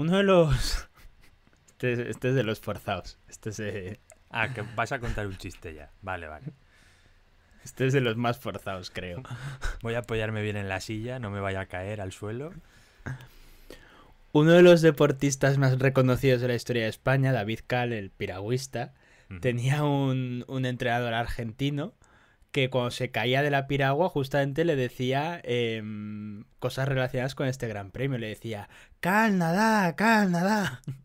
Uno de los... Este, este, es de los forzados. Este es... Eh, ah, que vas a contar un chiste ya. Vale, vale. Este es de los más forzados, creo. Voy a apoyarme bien en la silla, no me vaya a caer al suelo. Uno de los deportistas más reconocidos de la historia de España, David Cal, el piragüista, tenía un, un, entrenador argentino que cuando se caía de la piragua justamente le decía em, cosas relacionadas con este gran premio. Le decía, Canadá, Canadá.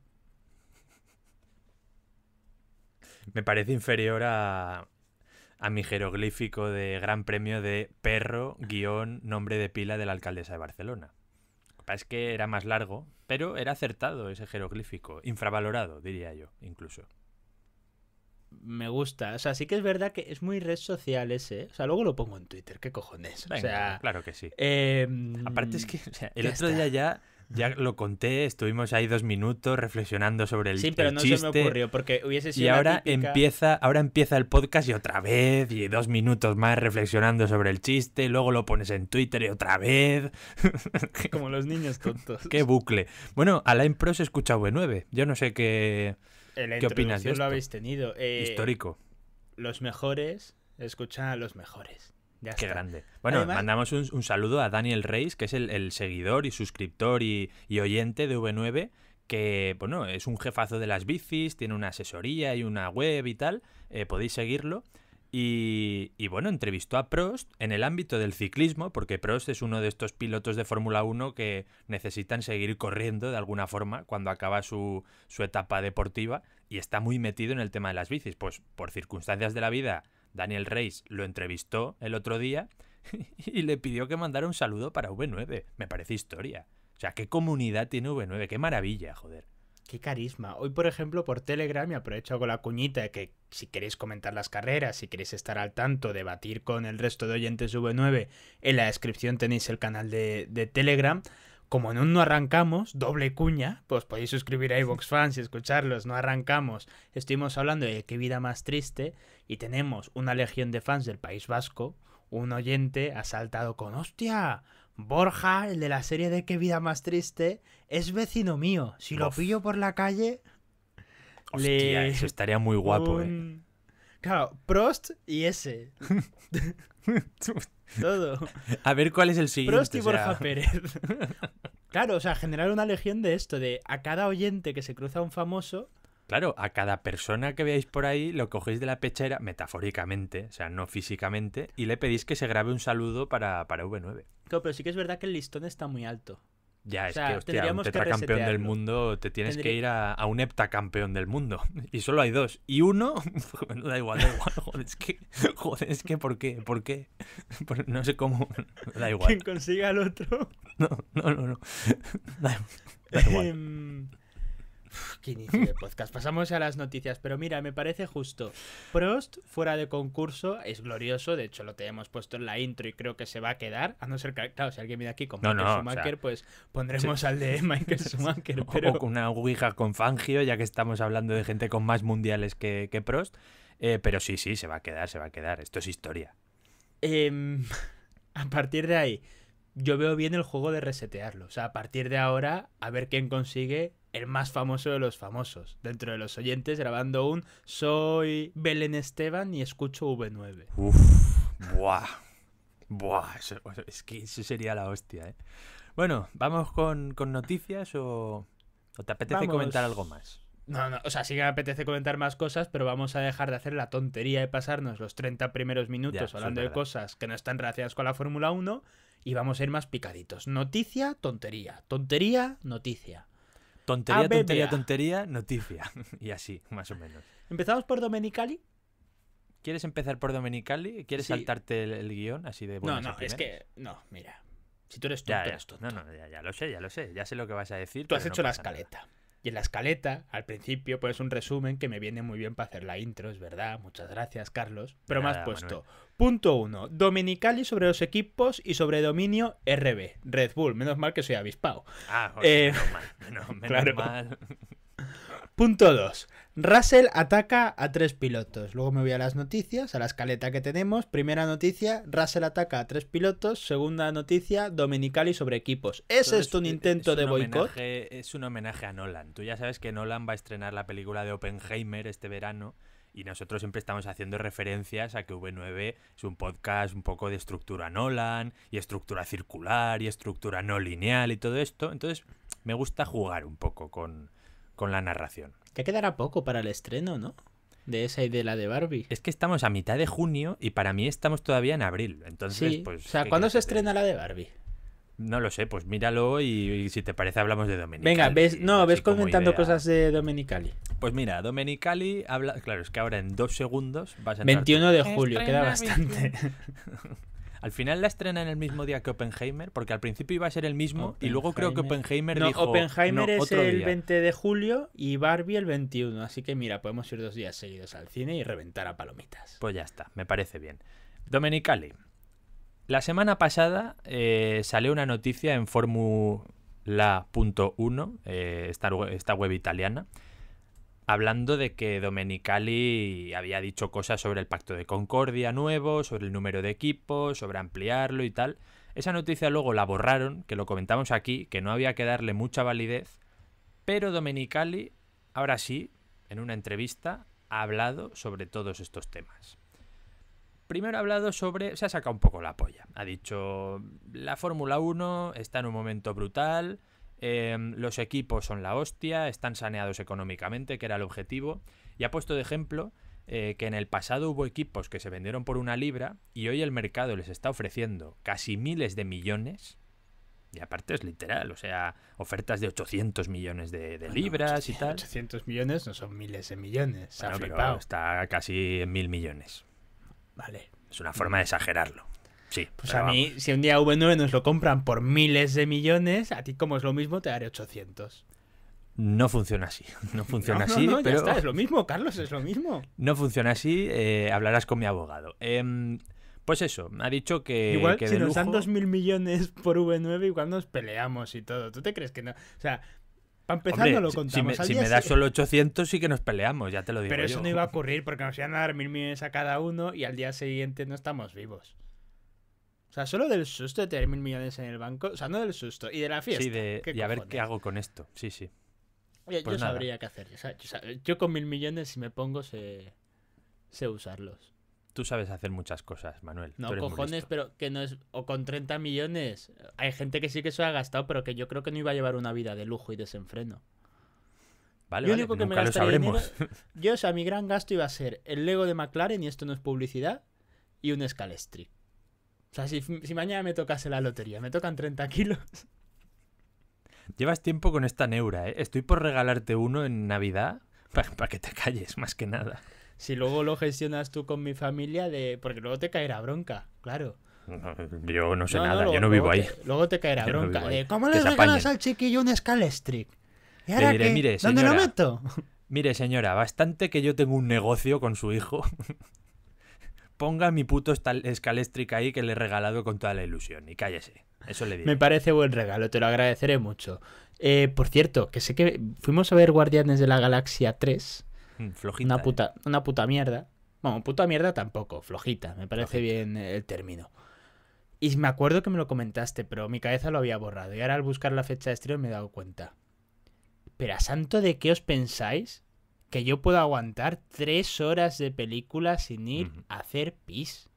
Me parece inferior a, a mi jeroglífico de gran premio de perro, guión, nombre de pila de la alcaldesa de Barcelona. Es que era más largo, pero era acertado ese jeroglífico, infravalorado, diría yo, incluso me gusta. O sea, sí que es verdad que es muy red social ese. O sea, luego lo pongo en Twitter, qué cojones. claro que sí. Em, Aparte es que el otro día ya... Ya lo conté, estuvimos ahí dos minutos reflexionando sobre el chiste. Sí, pero no se me ocurrió porque hubiese sido. Y ahora empieza, ahora empieza el podcast y otra vez, y dos minutos más reflexionando sobre el chiste, luego lo pones en Twitter y otra vez. Como los niños tontos. Qué bucle. Bueno, Alain Pro se escucha V9. Yo no sé qué. ¿Qué opinas de lo habéis tenido. Eh, Histórico. Los mejores, escucha a los mejores. Ya Qué grande. Bueno, mandamos un, saludo a Daniel Reis, que es el, seguidor y suscriptor y, oyente de V9, que bueno, es un jefazo de las bicis, tiene una asesoría y una web y tal, eh, podéis seguirlo. Y, bueno, entrevistó a Prost en el ámbito del ciclismo, porque Prost es uno de estos pilotos de Fórmula 1 que necesitan seguir corriendo de alguna forma cuando acaba su, su, etapa deportiva y está muy metido en el tema de las bicis. Pues por circunstancias de la vida, Daniel Reis lo entrevistó el otro día y le pidió que mandara un saludo para V9. Me parece historia. O sea, qué comunidad tiene V9, qué maravilla, joder. Qué carisma. Hoy, por ejemplo, por Telegram, y aprovecho con la cuñita de que si queréis comentar las carreras, si queréis estar al tanto, debatir con el resto de oyentes V9, en la descripción tenéis el canal de, Telegram. Como en un no arrancamos, doble cuña, pues podéis suscribir a Xbox Fans y escucharlos, no arrancamos. Estuvimos hablando de qué vida más triste y tenemos una legión de fans del País Vasco, un oyente asaltado con ¡Hostia! Borja, el de la serie de Qué vida más triste, es vecino mío. Si lo pillo por la calle... eso estaría muy guapo, eh. Claro, Prost y ese. Todo. A ver cuál es el siguiente. Prost y Borja Pérez. Claro, o sea, generar una legión de esto, de a cada oyente que se cruza un famoso, Claro, a cada persona que veáis por ahí lo cogéis de la pechera, metafóricamente, o sea, no físicamente, y le pedís que se grabe un saludo para, V9. Claro, pero sí que es verdad que el listón está muy alto. Ya, es que, hostia, un tetracampeón del mundo, te tienes que ir a, un heptacampeón del mundo. Y solo hay dos. Y uno, da igual, da igual. Joder, es que, joder, es que, ¿por qué? ¿Por qué? No sé cómo, da igual. Quien consiga al otro. No, no, no, no. da igual. Em, Qué inicio de podcast. Pasamos a las noticias, pero mira, me parece justo. Prost, fuera de concurso, es glorioso. De hecho, lo tenemos puesto en la intro y creo que se va a quedar. A no ser que, claro, si alguien viene aquí con Michael Schumacher, pues pondremos al de Michael Schumacher. una Ouija con Fangio, ya que estamos hablando de gente con más mundiales que, Prost. Eh, pero sí, sí, se va a quedar, se va a quedar. Esto es historia. Em, a partir de ahí, yo veo bien el juego de resetearlo. O sea, a partir de ahora, a ver quién consigue el más famoso de los famosos, dentro de los oyentes, grabando un Soy Belén Esteban y escucho V9. Uf, buah. Buah, es que eso sería la hostia, ¿eh? Bueno, ¿vamos con, noticias o, o, te apetece comentar algo más? No, no, o sea, sí que me apetece comentar más cosas, pero vamos a dejar de hacer la tontería de pasarnos los 30 primeros minutos hablando de cosas que no están relacionadas con la Fórmula 1 y vamos a ir más picaditos. Noticia, tontería. Tontería, noticia. Tontería, tontería, tontería, noticia. y así, más o menos. ¿Empezamos por Domenicali? ¿Quieres empezar por Domenicali? ¿Quieres saltarte el, guión así de No, no, es que. No, mira. Si tú eres tonto, eres No, no, ya, lo sé, ya lo sé. Ya sé lo que vas a decir. Tú has hecho la escaleta. Y en la escaleta, al principio, pues un resumen que me viene muy bien para hacer la intro, es verdad. Muchas gracias, Carlos. Pero más me has puesto. Punto 1. Dominicali sobre los equipos y sobre dominio RB. Red Bull. Menos mal que soy avispado. Ah, bueno, eh, menos mal. Punto 2. Russell ataca a tres pilotos. Luego me voy a las noticias, a la escaleta que tenemos. Primera noticia, Russell ataca a tres pilotos. Segunda noticia, Dominicali sobre equipos. ¿Es esto un intento de boicot? Es un homenaje a Nolan. Tú ya sabes que Nolan va a estrenar la película de Oppenheimer este verano. Y nosotros siempre estamos haciendo referencias a que V9 es un podcast un poco de estructura Nolan, y estructura circular, y estructura no lineal, y todo esto. Entonces, me gusta jugar un poco con, con la narración. que quedará poco para el estreno, ¿no? De esa y de la de Barbie. Es que estamos a mitad de junio y para mí estamos todavía en abril. Entonces, pues. O sea, ¿cuándo se estrena la de Barbie? No lo sé, pues míralo y, si te parece hablamos de Domenicali. Venga, ves, no, ves comentando cosas de Domenicali. Pues mira, Domenicali habla, claro, es que ahora en dos segundos vas a 21 de julio, queda bastante. Al final la estrena en el mismo día que Oppenheimer, porque al principio iba a ser el mismo y luego creo que Oppenheimer Oppenheimer es el 20 de julio y Barbie el 21, así que mira, podemos ir dos días seguidos al cine y reventar a palomitas. Pues ya está, me parece bien. Domenicali, la semana pasada eh, salió una noticia en Formula.1, eh, esta, esta web italiana, hablando de que Domenicali había dicho cosas sobre el pacto de Concordia nuevo, sobre el número de equipos, sobre ampliarlo y tal. Esa noticia luego la borraron, que lo comentamos aquí, que no había que darle mucha validez, pero Domenicali, ahora sí, en una entrevista, ha hablado sobre todos estos temas. Primero ha hablado sobre, se ha sacado un poco la polla, ha dicho, la Fórmula 1 está en un momento brutal, Em, los equipos son la hostia, están saneados económicamente, que era el objetivo. Y ha puesto de ejemplo eh, que en el pasado hubo equipos que se vendieron por una libra y hoy el mercado les está ofreciendo casi miles de millones. Y aparte es literal, o sea, ofertas de 800 millones de, libras y tal. 800 millones no son miles de millones. está casi en mil millones. Vale. Es una forma de exagerarlo. Sí. Pues a mí, si un día V9 nos lo compran por miles de millones, a ti como es lo mismo, te daré 800. No funciona así. No funciona así. pero... es lo mismo, Carlos, es lo mismo. No funciona así. Eh, hablarás con mi abogado. Em, pues eso, me ha dicho que. Igual, que si nos dan dan 2.000 millones por V9, igual nos peleamos y todo. ¿Tú te crees que no? O sea. Para empezar, no lo contamos. Si me, das solo 800, sí que nos peleamos, ya te lo digo. Pero eso no iba a ocurrir porque nos iban a dar mil millones a cada uno y al día siguiente no estamos vivos. O sea, solo del susto de tener mil millones en el banco, o sea, no del susto, y de la fiesta. Sí, de, y a ver qué hago con esto. Sí, sí. Oye, yo pues sabría qué hacer. yo, con mil millones, si me pongo, sé, usarlos. Tú sabes hacer muchas cosas, Manuel. No, cojones, pero que no es. O con 30 millones. Hay gente que sí que se ha gastado, pero que yo creo que no iba a llevar una vida de lujo y desenfreno. Vale, yo único que me lo sabremos. yo, o sea, mi gran gasto iba a ser el Lego de McLaren, y esto no es publicidad, y un Scalestrick. O sea, si, mañana me tocase la lotería, me tocan 30 kilos. Llevas tiempo con esta neura, ¿eh? Estoy por regalarte uno en Navidad para que te calles, más que nada. Si luego lo gestionas tú con mi familia, de porque luego te caerá bronca, claro. yo no sé nada, yo no vivo ahí. luego te caerá bronca. ¿Cómo le regalas al chiquillo un Scalestrick? ¿Y Mire, ¿Dónde lo meto? Mire, señora, bastante que yo tengo un negocio con su hijo ponga mi puto escaléstric ahí que le he regalado con toda la ilusión y cállese. Eso le digo. Me parece buen regalo, te lo agradeceré mucho. Eh, por cierto, que sé que fuimos a ver Guardianes de la Galaxia 3. Mm, flojita. Eh. Una puta, mierda. Bueno, puta mierda tampoco, flojita, me parece bien el término. Y me acuerdo que me lo comentaste, pero mi cabeza lo había borrado. Y ahora al buscar la fecha de estreno me he dado cuenta. Pero a santo de qué os pensáis que yo puedo aguantar tres horas de película sin ir a hacer pis.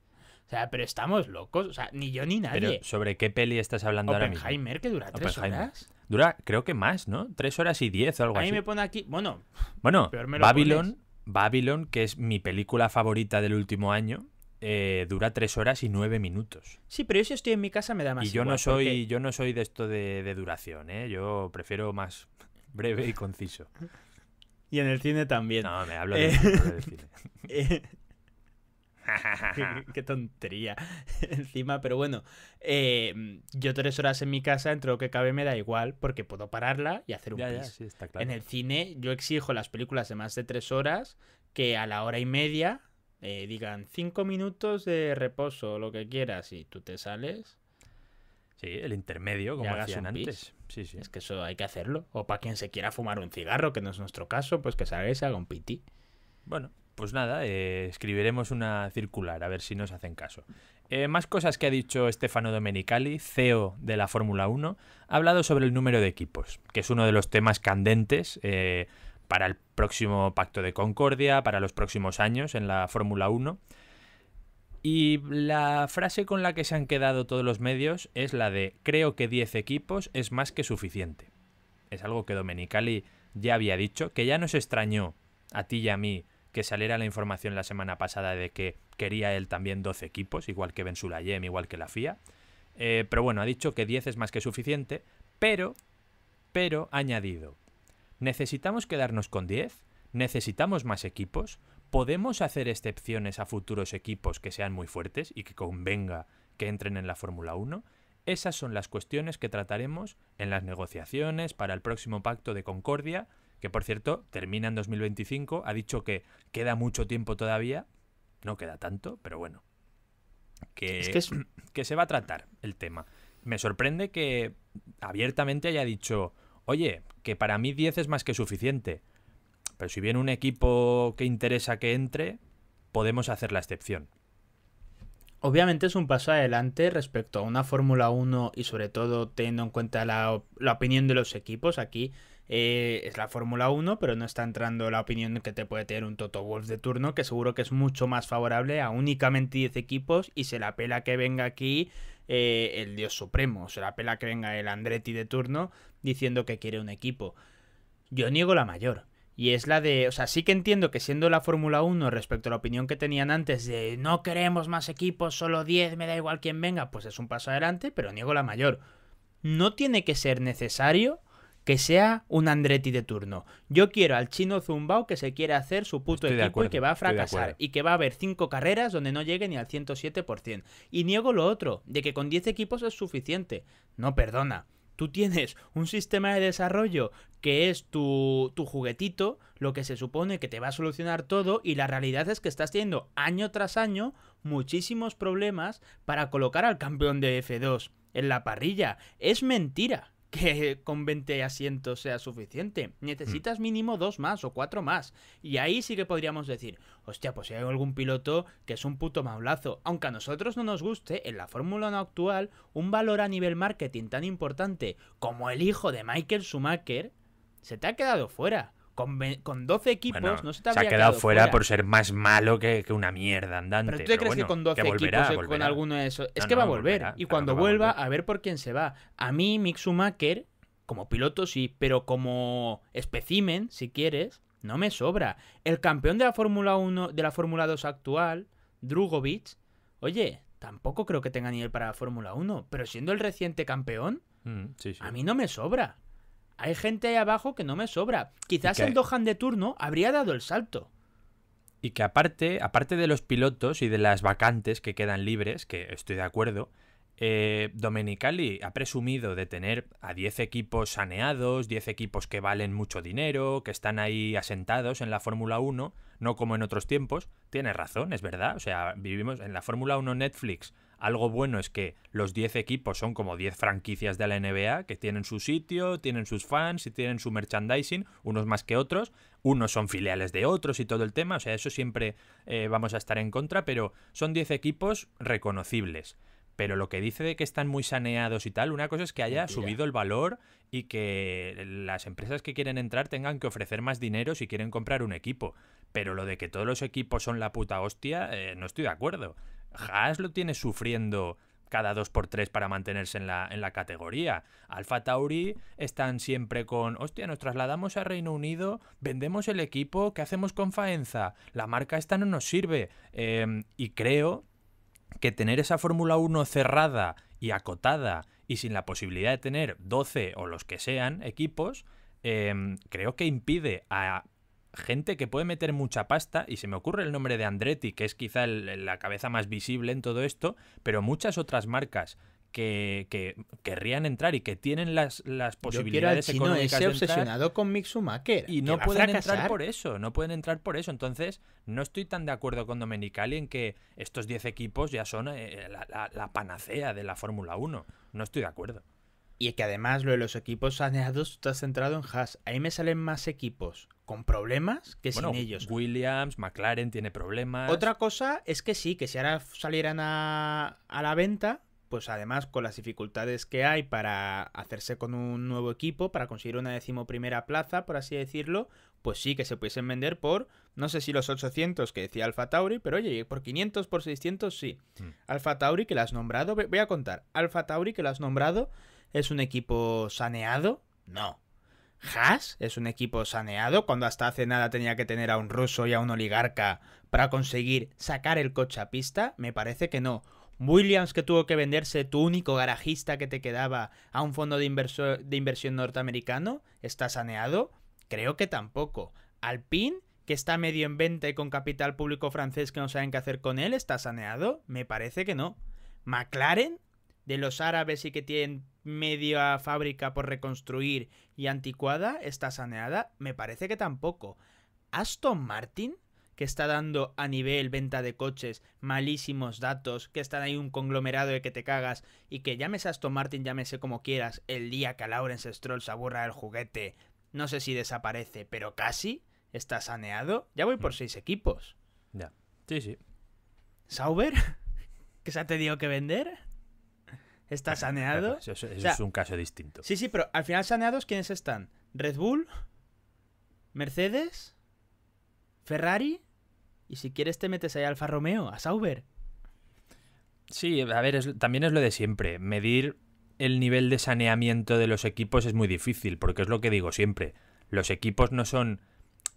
O sea, pero estamos locos. O sea, ni yo ni nadie. Pero, ¿sobre qué peli estás hablando ahora mismo? Oppenheimer, que dura tres horas. Dura, creo que más, ¿no? Tres horas y diez o algo así. A mí me pone aquí... Bueno, bueno Babylon, Babylon, que es mi película favorita del último año, eh, dura tres horas y nueve minutos. Sí, pero yo si estoy en mi casa me da más Y yo no soy yo no soy de esto de, de duración, ¿eh? Yo prefiero más breve y conciso. Y en el cine también. No, me hablo, de, eh, eh, qué, tontería encima, pero bueno, em, yo tres horas en mi casa, entre lo que cabe me da igual, porque puedo pararla y hacer un En el cine yo exijo las películas de más de tres horas que a la hora y media eh, digan cinco minutos de reposo, o lo que quieras, y tú te sales Sí, el intermedio, como hacían antes. Sí, sí. Es que eso hay que hacerlo. O para quien se quiera fumar un cigarro, que no es nuestro caso, pues que salga se haga un piti. Bueno, pues nada, eh, escribiremos una circular, a ver si nos hacen caso. Eh, más cosas que ha dicho Stefano Domenicali, CEO de la Fórmula 1, ha hablado sobre el número de equipos, que es uno de los temas candentes eh, para el próximo Pacto de Concordia, para los próximos años en la Fórmula 1. Y la frase con la que se han quedado todos los medios es la de creo que 10 equipos es más que suficiente. Es algo que Domenicali ya había dicho, que ya nos extrañó a ti y a mí que saliera la información la semana pasada de que quería él también 12 equipos, igual que Bensulayem, igual que la FIA. Eh, pero bueno, ha dicho que 10 es más que suficiente, pero, pero, añadido, ¿necesitamos quedarnos con 10? ¿Necesitamos más equipos? ¿Podemos hacer excepciones a futuros equipos que sean muy fuertes y que convenga que entren en la Fórmula 1? Esas son las cuestiones que trataremos en las negociaciones para el próximo pacto de Concordia, que por cierto termina en 2025. Ha dicho que queda mucho tiempo todavía. No queda tanto, pero bueno. Que, se va a tratar el tema. Me sorprende que abiertamente haya dicho, oye, que para mí 10 es más que suficiente. Pero si viene un equipo que interesa que entre, podemos hacer la excepción. Obviamente es un paso adelante respecto a una Fórmula 1 y sobre todo teniendo en cuenta la, opinión de los equipos. Aquí eh, es la Fórmula 1, pero no está entrando la opinión que te puede tener un Toto Wolf de turno, que seguro que es mucho más favorable a únicamente 10 equipos y se la pela que venga aquí eh, el Dios Supremo, se la pela que venga el Andretti de turno diciendo que quiere un equipo. Yo niego la mayor. Y es la de, o sea, sí que entiendo que siendo la Fórmula 1 respecto a la opinión que tenían antes de no queremos más equipos, solo 10, me da igual quien venga, pues es un paso adelante, pero niego la mayor. No tiene que ser necesario que sea un Andretti de turno. Yo quiero al chino zumbao que se quiere hacer su puto equipo y que va a fracasar y que va a haber cinco carreras donde no llegue ni al 107%. Y niego lo otro, de que con 10 equipos es suficiente. No perdona tú tienes un sistema de desarrollo que es tu, juguetito, lo que se supone que te va a solucionar todo, y la realidad es que estás teniendo año tras año muchísimos problemas para colocar al campeón de F2 en la parrilla. Es mentira que con 20 asientos sea suficiente. Necesitas mm. mínimo dos más o cuatro más. Y ahí sí que podríamos decir, hostia, pues si hay algún piloto que es un puto maulazo. Aunque a nosotros no nos guste, en la Fórmula 1 actual, un valor a nivel marketing tan importante como el hijo de Michael Schumacher se te ha quedado fuera. Con, 12 equipos no se te ha quedado, fuera, por ser más malo que, una mierda andante. Pero tú te crees que con 12 equipos eh, con alguno de esos. Es que va a volver. y cuando vuelva, a, ver por quién se va. A mí, Mick Schumacher, como piloto sí, pero como especimen, si quieres, no me sobra. El campeón de la Fórmula 1, de la Fórmula 2 actual, Drugovic, oye, tampoco creo que tenga nivel para la Fórmula 1, pero siendo el reciente campeón, mm, a mí no me sobra hay gente ahí abajo que no me sobra. Quizás el Dohan de turno habría dado el salto. Y que aparte, aparte de los pilotos y de las vacantes que quedan libres, que estoy de acuerdo, eh, Domenicali ha presumido de tener a 10 equipos saneados, 10 equipos que valen mucho dinero, que están ahí asentados en la Fórmula 1, no como en otros tiempos. Tiene razón, es verdad. O sea, vivimos en la Fórmula 1 Netflix algo bueno es que los 10 equipos son como 10 franquicias de la NBA, que tienen su sitio, tienen sus fans y tienen su merchandising, unos más que otros, unos son filiales de otros y todo el tema, o sea, eso siempre eh, vamos a estar en contra, pero son 10 equipos reconocibles. Pero lo que dice de que están muy saneados y tal, una cosa es que haya subido el valor y que las empresas que quieren entrar tengan que ofrecer más dinero si quieren comprar un equipo. Pero lo de que todos los equipos son la puta hostia, eh, no estoy de acuerdo. Haas lo tiene sufriendo cada 2x3 para mantenerse en la, categoría. Alfa Tauri están siempre con, hostia, nos trasladamos a Reino Unido, vendemos el equipo, ¿qué hacemos con Faenza? La marca esta no nos sirve. Em, y creo que tener esa Fórmula 1 cerrada y acotada y sin la posibilidad de tener 12 o los que sean equipos, em, creo que impide a gente que puede meter mucha pasta, y se me ocurre el nombre de Andretti, que es quizá la cabeza más visible en todo esto, pero muchas otras marcas que, querrían entrar y que tienen las, las posibilidades Yo quiero económicas de entrar, obsesionado con Mick y no pueden entrar por eso, no pueden entrar por eso. Entonces, no estoy tan de acuerdo con Domenicali en que estos 10 equipos ya son eh, eh, la, panacea de la Fórmula 1. No estoy de acuerdo. Y es que además lo de los equipos saneados, está centrado en Haas. Ahí me salen más equipos con problemas que sin ellos. Williams, McLaren tiene problemas. Otra cosa es que sí, que si ahora salieran a, a la venta, pues además con las dificultades que hay para hacerse con un nuevo equipo, para conseguir una decimoprimera plaza, por así decirlo, pues sí que se pudiesen vender por, no sé si los 800 que decía Alfa Tauri, pero oye, por 500, por 600 sí. Hmm. Alfa Tauri que lo has nombrado, voy a contar, Alfa Tauri que lo has nombrado, ¿es un equipo saneado? No. Haas es un equipo saneado cuando hasta hace nada tenía que tener a un ruso y a un oligarca para conseguir sacar el coche a pista, me parece que no. Williams que tuvo que venderse tu único garajista que te quedaba a un fondo de, de inversión norteamericano, ¿está saneado? Creo que tampoco. Alpine, que está medio en venta y con capital público francés que no saben qué hacer con él, ¿está saneado? Me parece que no. McLaren, de los árabes y que tienen media fábrica por reconstruir y anticuada está saneada? Me parece que tampoco. Aston Martin, que está dando a nivel venta de coches malísimos datos, que están ahí un conglomerado de que te cagas y que llames Aston Martin, llámese como quieras, el día que a Lawrence Stroll se aburra el juguete, no sé si desaparece, pero casi está saneado, ya voy por mm. seis equipos. Ya. Sí, sí. Sauber, que se ha tenido que vender. ¿Está saneado? Eso, es un caso distinto. Sí, sí, pero al final saneados, ¿quiénes están? Red Bull, Mercedes, Ferrari, y si quieres te metes ahí a Alfa Romeo, a Sauber. Sí, a ver, también es lo de siempre. Medir el nivel de saneamiento de los equipos es muy difícil, porque es lo que digo siempre. Los equipos no son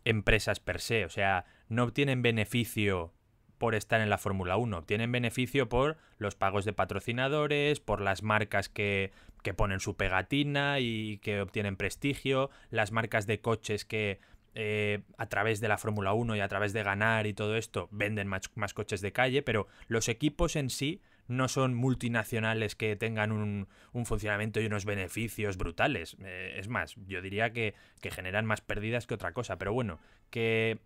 empresas per se, o sea, no obtienen beneficio por estar en la Fórmula 1, tienen beneficio por los pagos de patrocinadores, por las marcas que, que ponen su pegatina y que obtienen prestigio, las marcas de coches que eh, a través de la Fórmula 1 y a través de ganar y todo esto, venden más, coches de calle, pero los equipos en sí no son multinacionales que tengan un, un funcionamiento y unos beneficios brutales. Eh, es más, yo diría que, que generan más pérdidas que otra cosa, pero bueno, que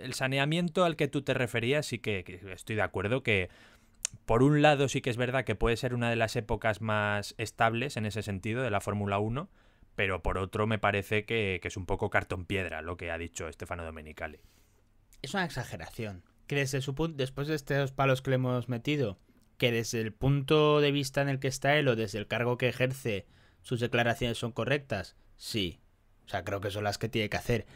el saneamiento al que tú te referías, sí que, estoy de acuerdo que por un lado sí que es verdad que puede ser una de las épocas más estables en ese sentido de la Fórmula 1, pero por otro me parece que, es un poco cartón piedra lo que ha dicho Stefano Domenicali. Es una exageración. Que desde después de estos palos que le hemos metido, que desde el punto de vista en el que está él o desde el cargo que ejerce, sus declaraciones son correctas, sí. O sea, creo que son las que tiene que hacer.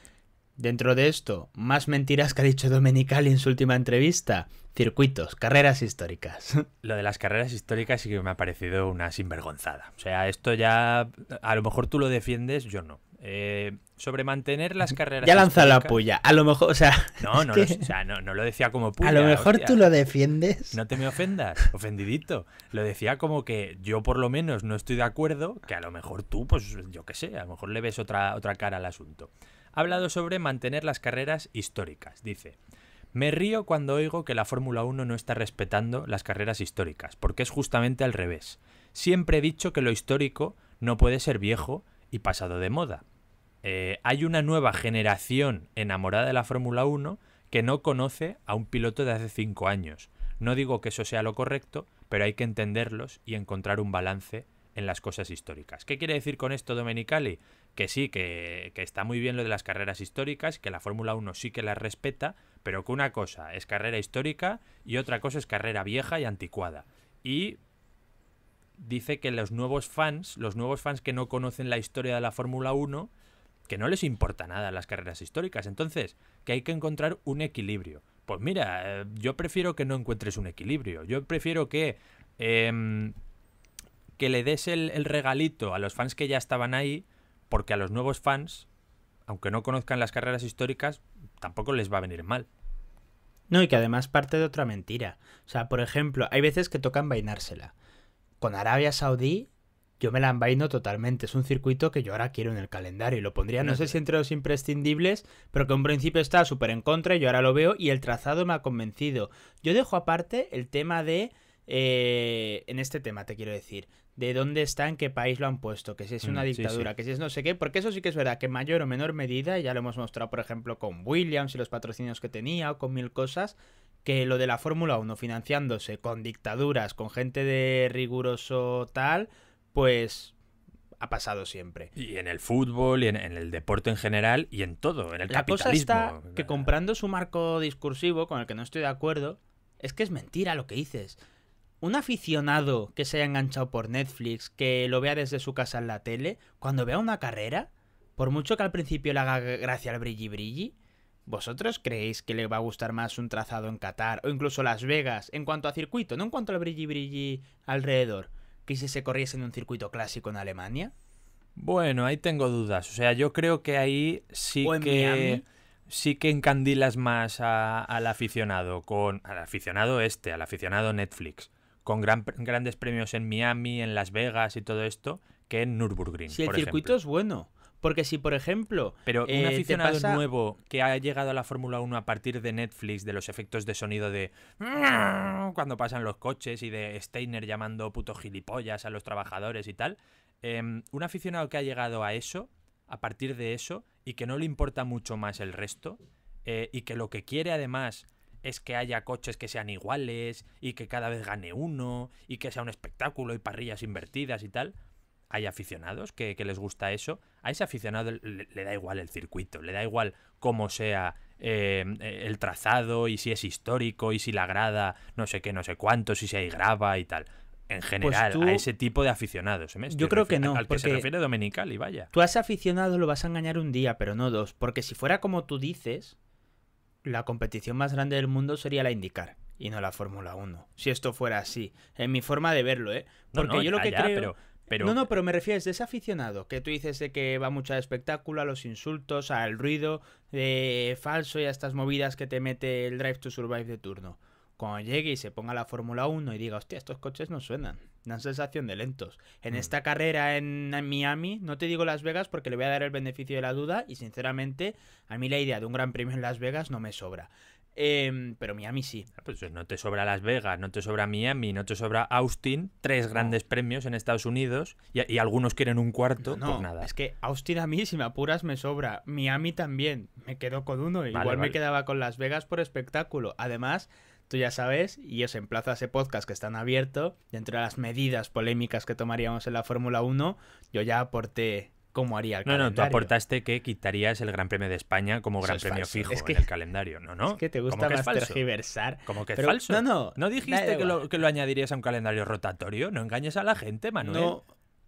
Dentro de esto, más mentiras que ha dicho Domenicali en su última entrevista. Circuitos, carreras históricas. Lo de las carreras históricas sí que me ha parecido una sinvergonzada. O sea, esto ya. A lo mejor tú lo defiendes, yo no. Eh, sobre mantener las carreras. Ya lanza la puya. A lo mejor, o sea. No, no, lo, o sea, no, lo decía como puya. A lo mejor tú lo defiendes. No te me ofendas, ofendidito. Lo decía como que yo, por lo menos, no estoy de acuerdo. Que a lo mejor tú, pues yo qué sé, a lo mejor le ves otra, otra cara al asunto ha hablado sobre mantener las carreras históricas. Dice, me río cuando oigo que la Fórmula 1 no está respetando las carreras históricas, porque es justamente al revés. Siempre he dicho que lo histórico no puede ser viejo y pasado de moda. Eh, hay una nueva generación enamorada de la Fórmula 1 que no conoce a un piloto de hace cinco años. No digo que eso sea lo correcto, pero hay que entenderlos y encontrar un balance en las cosas históricas. ¿Qué quiere decir con esto, Domenicali? que sí, que, que, está muy bien lo de las carreras históricas, que la Fórmula 1 sí que las respeta, pero que una cosa es carrera histórica y otra cosa es carrera vieja y anticuada. Y dice que los nuevos fans, los nuevos fans que no conocen la historia de la Fórmula 1, que no les importa nada las carreras históricas. Entonces, que hay que encontrar un equilibrio. Pues mira, eh, yo prefiero que no encuentres un equilibrio. Yo prefiero que... Em, que le des el regalito a los fans que ya estaban ahí porque a los nuevos fans, aunque no conozcan las carreras históricas, tampoco les va a venir mal. No, y que además parte de otra mentira. O sea, por ejemplo, hay veces que tocan vainársela. Con Arabia Saudí, yo me la envaino totalmente. Es un circuito que yo ahora quiero en el calendario y lo pondría, no, sé si entre los imprescindibles, pero que en principio está súper en contra, y yo ahora lo veo y el trazado me ha convencido. Yo dejo aparte el tema de... Eh, en este tema, te quiero decir, de dónde está, en qué país lo han puesto, que si es una mm, dictadura, que si es no sé qué, porque eso sí que es verdad, que en mayor o menor medida, ya lo hemos mostrado, por ejemplo, con Williams y los patrocinios que tenía o con mil cosas, que lo de la Fórmula 1 financiándose con dictaduras, con gente de riguroso tal, pues ha pasado siempre. Y en el fútbol, y en, el deporte en general, y en todo, en el la capitalismo. La cosa está que comprando su marco discursivo, con el que no estoy de acuerdo, es que es mentira lo que dices un aficionado que se haya enganchado por Netflix, que lo vea desde su casa en la tele, cuando vea una carrera, por mucho que al principio le haga gracia al brilli brilli, ¿vosotros creéis que le va a gustar más un trazado en Qatar o incluso Las Vegas en cuanto a circuito, no en cuanto al brilli brilli alrededor, que si se corriese en un circuito clásico en Alemania? Bueno, ahí tengo dudas. O sea, yo creo que ahí sí que. sí que encandilas más al aficionado, con al aficionado este, al aficionado Netflix, con grandes premios en Miami, en Las Vegas y todo esto, que en Nürburgring. Si el circuito es bueno. Porque si, por ejemplo. Pero un eh, aficionado nuevo que ha llegado a la Fórmula 1 a partir de Netflix, de los efectos de sonido de. cuando pasan los coches y de Steiner llamando puto gilipollas a los trabajadores y tal. Em, un aficionado que ha llegado a eso, a partir de eso, y que no le importa mucho más el resto, eh, y que lo que quiere además es que haya coches que sean iguales y que cada vez gane uno y que sea un espectáculo y parrillas invertidas y tal. Hay aficionados que, les gusta eso. A ese aficionado le, da igual el circuito, le da igual cómo sea eh, eh, el trazado y si es histórico y si la grada, no sé qué, no sé cuánto, si se hay y tal en pues general a ese tipo de aficionados. ¿eh? Yo creo que no. Al que se refiere Dominical y vaya. Tú a ese aficionado lo vas a engañar un día, pero no dos. Porque si fuera como tú dices, la competición más grande del mundo sería la IndyCar y no la Fórmula 1. Si esto fuera así, en mi forma de verlo, ¿eh? Porque yo lo que creo... Pero... No, no, pero me refieres de ese aficionado que tú dices de que va mucho al espectáculo, a los insultos, al ruido de eh, falso y a estas movidas que te mete el Drive to Survive de turno. Cuando llegue y se ponga la Fórmula 1 y diga, hostia, estos coches no suenan una sensación de lentos. En mm. esta carrera en, Miami, no te digo Las Vegas porque le voy a dar el beneficio de la duda y sinceramente a mí la idea de un gran premio en Las Vegas no me sobra. Em, pero Miami sí. Ah, pues eh, no te sobra Las Vegas, no te sobra Miami, no te sobra Austin, tres grandes premios en Estados Unidos y, algunos quieren un cuarto, pues no, nada. Es que Austin a mí, si me apuras, me sobra. Miami también, me quedo con uno, igual me quedaba con Las Vegas por espectáculo. Además, tú ya sabes, y os en plazas ese podcast que están abierto. Dentro de las medidas polémicas que tomaríamos en la Fórmula 1, yo ya aporté cómo haría el no, calendario. No, no, tú aportaste que quitarías el Gran Premio de España como Gran Premio fijo en el calendario, ¿no? no? Es que te gusta más tergiversar. Como que es falso. No, no. ¿No dijiste que lo, que lo añadirías a un calendario rotatorio? No engañes a la gente, Manuel.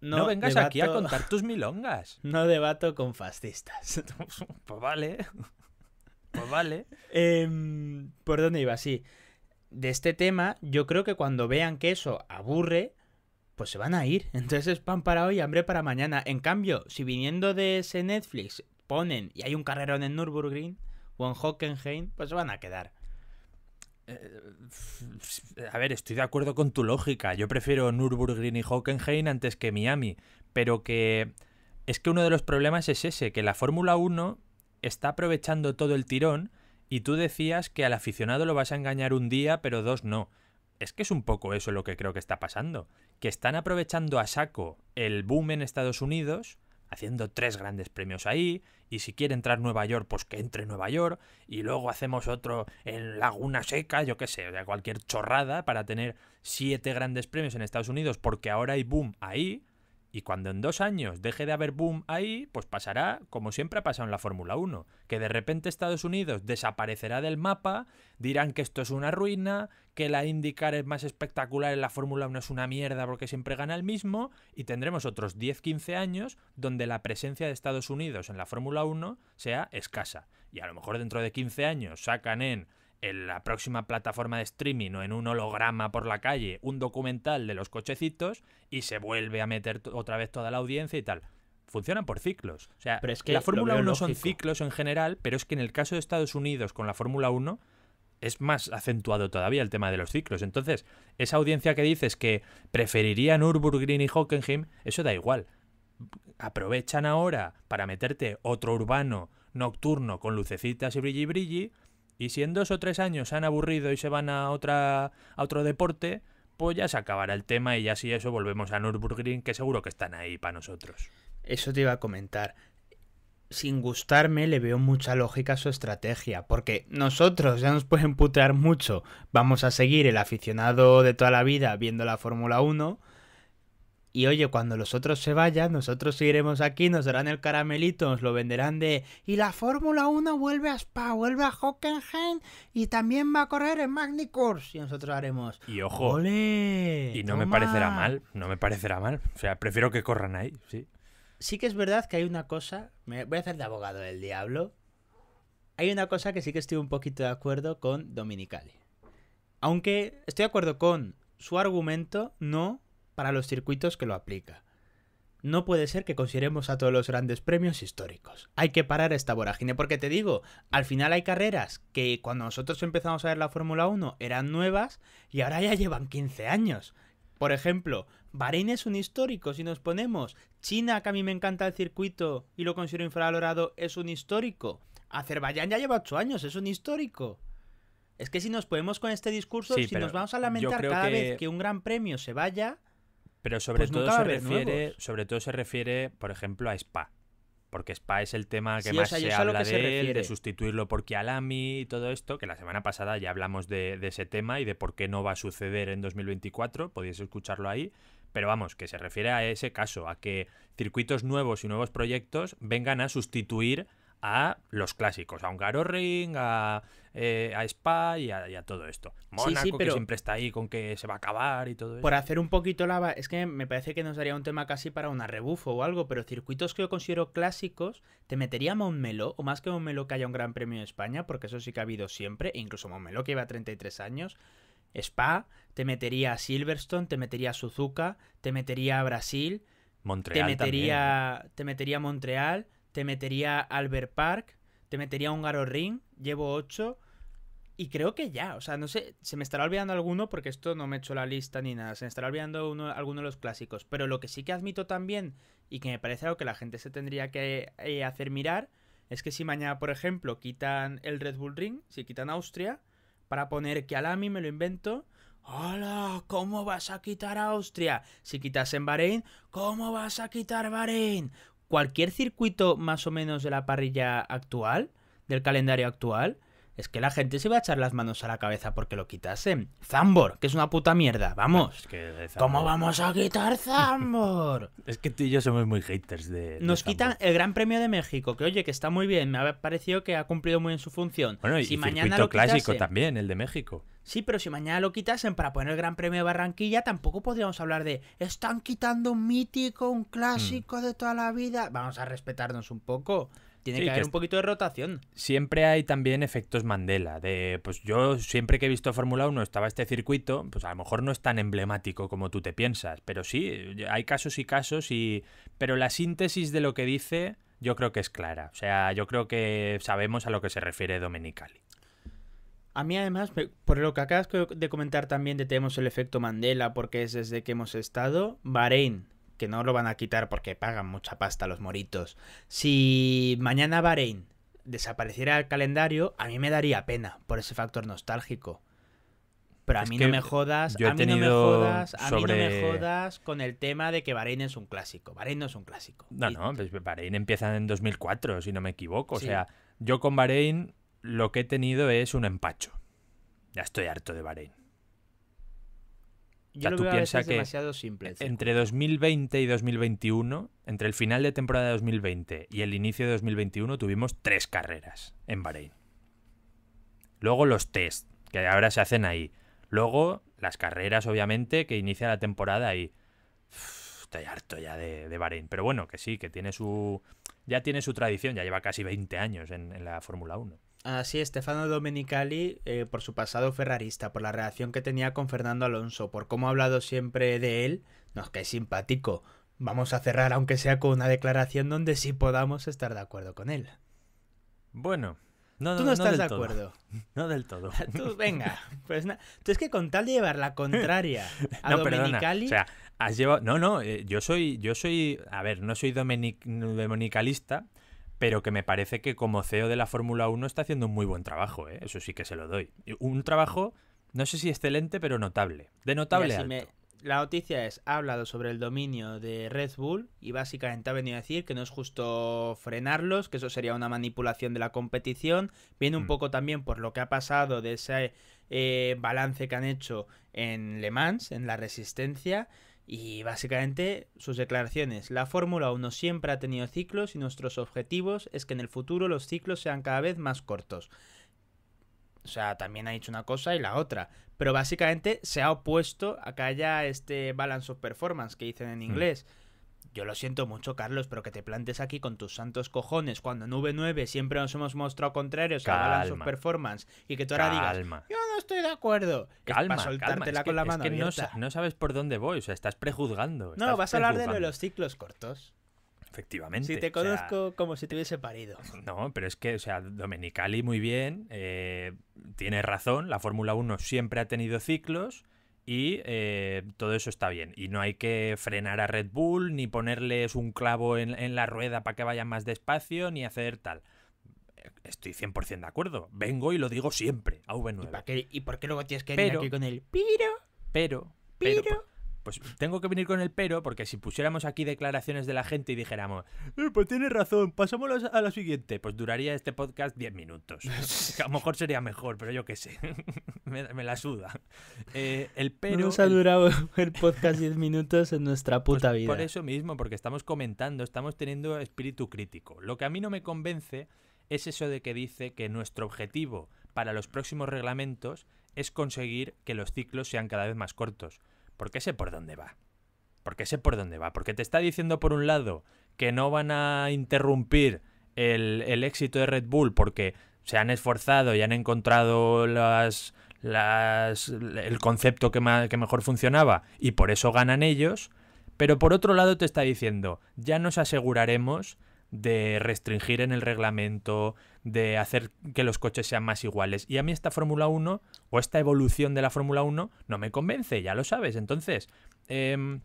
No. vengas aquí a contar tus milongas. No debato con fascistas. pues vale. Pues vale. Em, ¿Por dónde iba? Sí de este tema, yo creo que cuando vean que eso aburre, pues se van a ir. Entonces pan para hoy, hambre para mañana. En cambio, si viniendo de ese Netflix ponen y hay un carrerón en Nürburgring o en Hockenheim, pues se van a quedar. Eh, a ver, estoy de acuerdo con tu lógica. Yo prefiero Nürburgring y Hockenheim antes que Miami. Pero que es que uno de los problemas es ese, que la Fórmula 1 está aprovechando todo el tirón y tú decías que al aficionado lo vas a engañar un día, pero dos no. Es que es un poco eso lo que creo que está pasando. Que están aprovechando a saco el boom en Estados Unidos, haciendo tres grandes premios ahí, y si quiere entrar Nueva York, pues que entre Nueva York, y luego hacemos otro en Laguna Seca, yo qué sé, o sea, cualquier chorrada para tener siete grandes premios en Estados Unidos, porque ahora hay boom ahí, y cuando en dos años deje de haber boom ahí, pues pasará como siempre ha pasado en la Fórmula 1, que de repente Estados Unidos desaparecerá del mapa, dirán que esto es una ruina, que la IndyCar es más espectacular en la Fórmula 1 es una mierda porque siempre gana el mismo, y tendremos otros 10-15 años donde la presencia de Estados Unidos en la Fórmula 1 sea escasa. Y a lo mejor dentro de 15 años sacan en en la próxima plataforma de streaming o en un holograma por la calle un documental de los cochecitos y se vuelve a meter otra vez toda la audiencia y tal. Funcionan por ciclos. O sea, la Fórmula 1 son ciclos en general, pero es que en el caso de Estados Unidos con la Fórmula 1 es más acentuado todavía el tema de los ciclos. Entonces, esa audiencia que dices que preferiría Nürburgring y Hockenheim, eso da igual. Aprovechan ahora para meterte otro urbano nocturno con lucecitas y brilli brilli y si en dos o tres años se han aburrido y se van a, otra, a otro deporte, pues ya se acabará el tema y ya si eso volvemos a Nürburgring, que seguro que están ahí para nosotros. Eso te iba a comentar. Sin gustarme, le veo mucha lógica a su estrategia, porque nosotros ya nos pueden putear mucho. Vamos a seguir el aficionado de toda la vida viendo la Fórmula 1 y oye, cuando los otros se vayan, nosotros seguiremos aquí, nos darán el caramelito, nos lo venderán de... Y la Fórmula 1 vuelve a Spa, vuelve a Hockenheim y también va a correr en Magny Y nosotros haremos... Y ojo. y no me parecerá mal, no me parecerá mal. O sea, prefiero que corran ahí, sí. Sí que es verdad que hay una cosa... Me voy a hacer de abogado del diablo. Hay una cosa que sí que estoy un poquito de acuerdo con Dominicali. Aunque estoy de acuerdo con su argumento, no para los circuitos que lo aplica. No puede ser que consideremos a todos los grandes premios históricos. Hay que parar esta vorágine porque te digo, al final hay carreras que cuando nosotros empezamos a ver la Fórmula 1 eran nuevas y ahora ya llevan 15 años. Por ejemplo, Bahrein es un histórico si nos ponemos. China, que a mí me encanta el circuito y lo considero infravalorado, es un histórico. Azerbaiyán ya lleva 8 años, es un histórico. Es que si nos ponemos con este discurso, si nos vamos a lamentar cada vez que un gran premio se vaya, pero sobre pues todo se refiere, sobre todo se refiere, por ejemplo, a Spa. Porque Spa es el tema que más se habla de él, de sustituirlo por Kialami y todo esto, que la semana pasada ya hablamos de, de ese tema y de por qué no va a suceder en 2024, podéis escucharlo ahí, pero vamos, que se refiere a ese caso, a que circuitos nuevos y nuevos proyectos vengan a sustituir a los clásicos, a Hungaroring Ring, a, eh, Spa y a, todo esto. Mónaco, pero... siempre está ahí con que se va a acabar y todo eso. Por hacer un poquito la... Es que me parece que nos daría un tema casi para una rebufo o algo, pero circuitos que yo considero clásicos, te metería Montmeló, o más que Montmeló que haya un gran premio en España, porque eso sí que ha habido siempre, e incluso Montmeló que lleva 33 años, Spa, te metería a Silverstone, te metería a Suzuka, te metería a Brasil, te metería, te metería a Montreal, te metería Albert Park, te metería Garo Ring, llevo 8. Y creo que ya, o sea, no sé, se me estará olvidando alguno porque esto no me he hecho la lista ni nada, se me estará olvidando uno, alguno de los clásicos. Pero lo que sí que admito también y que me parece algo que la gente se tendría que eh, hacer mirar es que si mañana, por ejemplo, quitan el Red Bull Ring, si quitan Austria, para poner que Alami me lo invento, ¡Hola! ¿Cómo vas a quitar a Austria? Si quitas en Bahrein, ¿cómo vas a quitar Bahrein? cualquier circuito más o menos de la parrilla actual, del calendario actual, es que la gente se va a echar las manos a la cabeza porque lo quitasen. Zambor, que es una puta mierda, vamos. ¿Cómo vamos a quitar Zambor? es que tú y yo somos muy haters de. Nos quitan el Gran Premio de México, que oye, que está muy bien, me ha parecido que ha cumplido muy bien su función. Bueno, y, mañana circuito clásico también, el de México. Sí, pero si mañana lo quitasen para poner el Gran Premio de Barranquilla, tampoco podríamos hablar de están quitando un mítico, un clásico mm. de toda la vida. Vamos a respetarnos un poco. Tiene que haber un poquito de rotación. Siempre hay también efectos Mandela. De pues yo siempre que he visto Fórmula 1 estaba este circuito, pues a lo mejor no es tan emblemático como tú te piensas. Pero sí, hay casos y casos y. Pero la síntesis de lo que dice, yo creo que es clara. O sea, yo creo que sabemos a lo que se refiere Domenicali. A mí además, por lo que acabas de comentar también de tenemos el efecto Mandela, porque es desde que hemos estado, Bahrein, que no lo van a quitar porque pagan mucha pasta los moritos. Si mañana Bahrein desapareciera el calendario, a mí me daría pena por ese factor nostálgico. Pero a mí no me jodas, a mí no me jodas, a mí no me jodas con el tema de que Bahrein es un clásico. Bahrein no es un clásico. No, no, pues Bahrein empieza en 2004, si no me equivoco. O sea, yo con Bahrein lo que he tenido es un empacho. Ya estoy harto de Bahrein. ya tú piensas que demasiado simple, entre 2020 y 2021, entre el final de temporada de 2020 y el inicio de 2021, tuvimos tres carreras en Bahrein. Luego los test, que ahora se hacen ahí. Luego las carreras, obviamente, que inicia la temporada ahí. estoy harto ya de, Bahrein. Pero bueno, que sí, que tiene su. Ya tiene su tradición, ya lleva casi 20 años en, en la Fórmula 1. Así, Stefano Domenicali, eh, por su pasado ferrarista, por la relación que tenía con Fernando Alonso, por cómo ha hablado siempre de él, nos cae simpático. Vamos a cerrar, aunque sea con una declaración donde sí podamos estar de acuerdo con él. Bueno, no, Tú no, estás de acuerdo. No del todo. Ah, tú, venga, pues nada. es que con tal de llevar la contraria a Domenicali. O sea, has llevado. No, no, eh, yo soy. Yo soy. A ver, no soy domenicalista, pero que me parece que como CEO de la Fórmula 1 está haciendo un muy buen trabajo, ¿eh? eso sí que se lo doy. Un trabajo, no sé si excelente, pero notable. De notable La noticia es, ha hablado sobre el dominio de Red Bull y básicamente ha venido a decir que no es justo frenarlos, que eso sería una manipulación de la competición. Viene un mm. poco también por lo que ha pasado de ese eh, balance que han hecho en Le Mans, en la resistencia. Y básicamente sus declaraciones. La Fórmula 1 siempre ha tenido ciclos y nuestros objetivos es que en el futuro los ciclos sean cada vez más cortos. O sea, también ha dicho una cosa y la otra. Pero básicamente se ha opuesto a que haya este balance of performance que dicen en mm. inglés. Yo lo siento mucho, Carlos, pero que te plantes aquí con tus santos cojones cuando en V9 siempre nos hemos mostrado contrarios a sus Performance y que tú ahora digas, yo no estoy de acuerdo. Calma, soltártela que, la mano. no, sabes por dónde voy, o sea, estás prejuzgando. no, vas a hablar de, lo de los ciclos cortos. Efectivamente. Si te conozco como si te hubiese parido. No, pero es que, o sea, Domenicali muy bien, eh, tiene razón, la Fórmula 1 siempre ha tenido ciclos y eh, todo eso está bien. Y no hay que frenar a Red Bull, ni ponerles un clavo en, la rueda para que vayan más despacio, ni hacer tal. Estoy 100% de acuerdo. Vengo y lo digo siempre a V9. ¿Y, por qué luego tienes que ir aquí con el piro? Pero, pero, pero pues tengo que venir con el pero, porque si pusiéramos aquí declaraciones de la gente y dijéramos, eh, pues tienes razón, pasamos a la siguiente, pues duraría este podcast 10 minutos. a lo mejor sería mejor, pero yo qué sé. me, la suda. Eh, el pero. No ha durado el podcast 10 minutos en nuestra pues puta vida. Por eso mismo, porque estamos comentando, estamos teniendo espíritu crítico. Lo que a mí no me convence es eso de que dice que nuestro objetivo para los próximos reglamentos es conseguir que los ciclos sean cada vez más cortos. Porque sé por dónde va. Porque sé por dónde va. Porque te está diciendo, por un lado, que no van a interrumpir el, éxito de Red Bull porque se han esforzado y han encontrado las, las, el concepto que, que mejor funcionaba y por eso ganan ellos. Pero por otro lado te está diciendo, ya nos aseguraremos de restringir en el reglamento, de hacer que los coches sean más iguales. Y a mí esta Fórmula 1 o esta evolución de la Fórmula 1 no me convence, ya lo sabes. Entonces, em,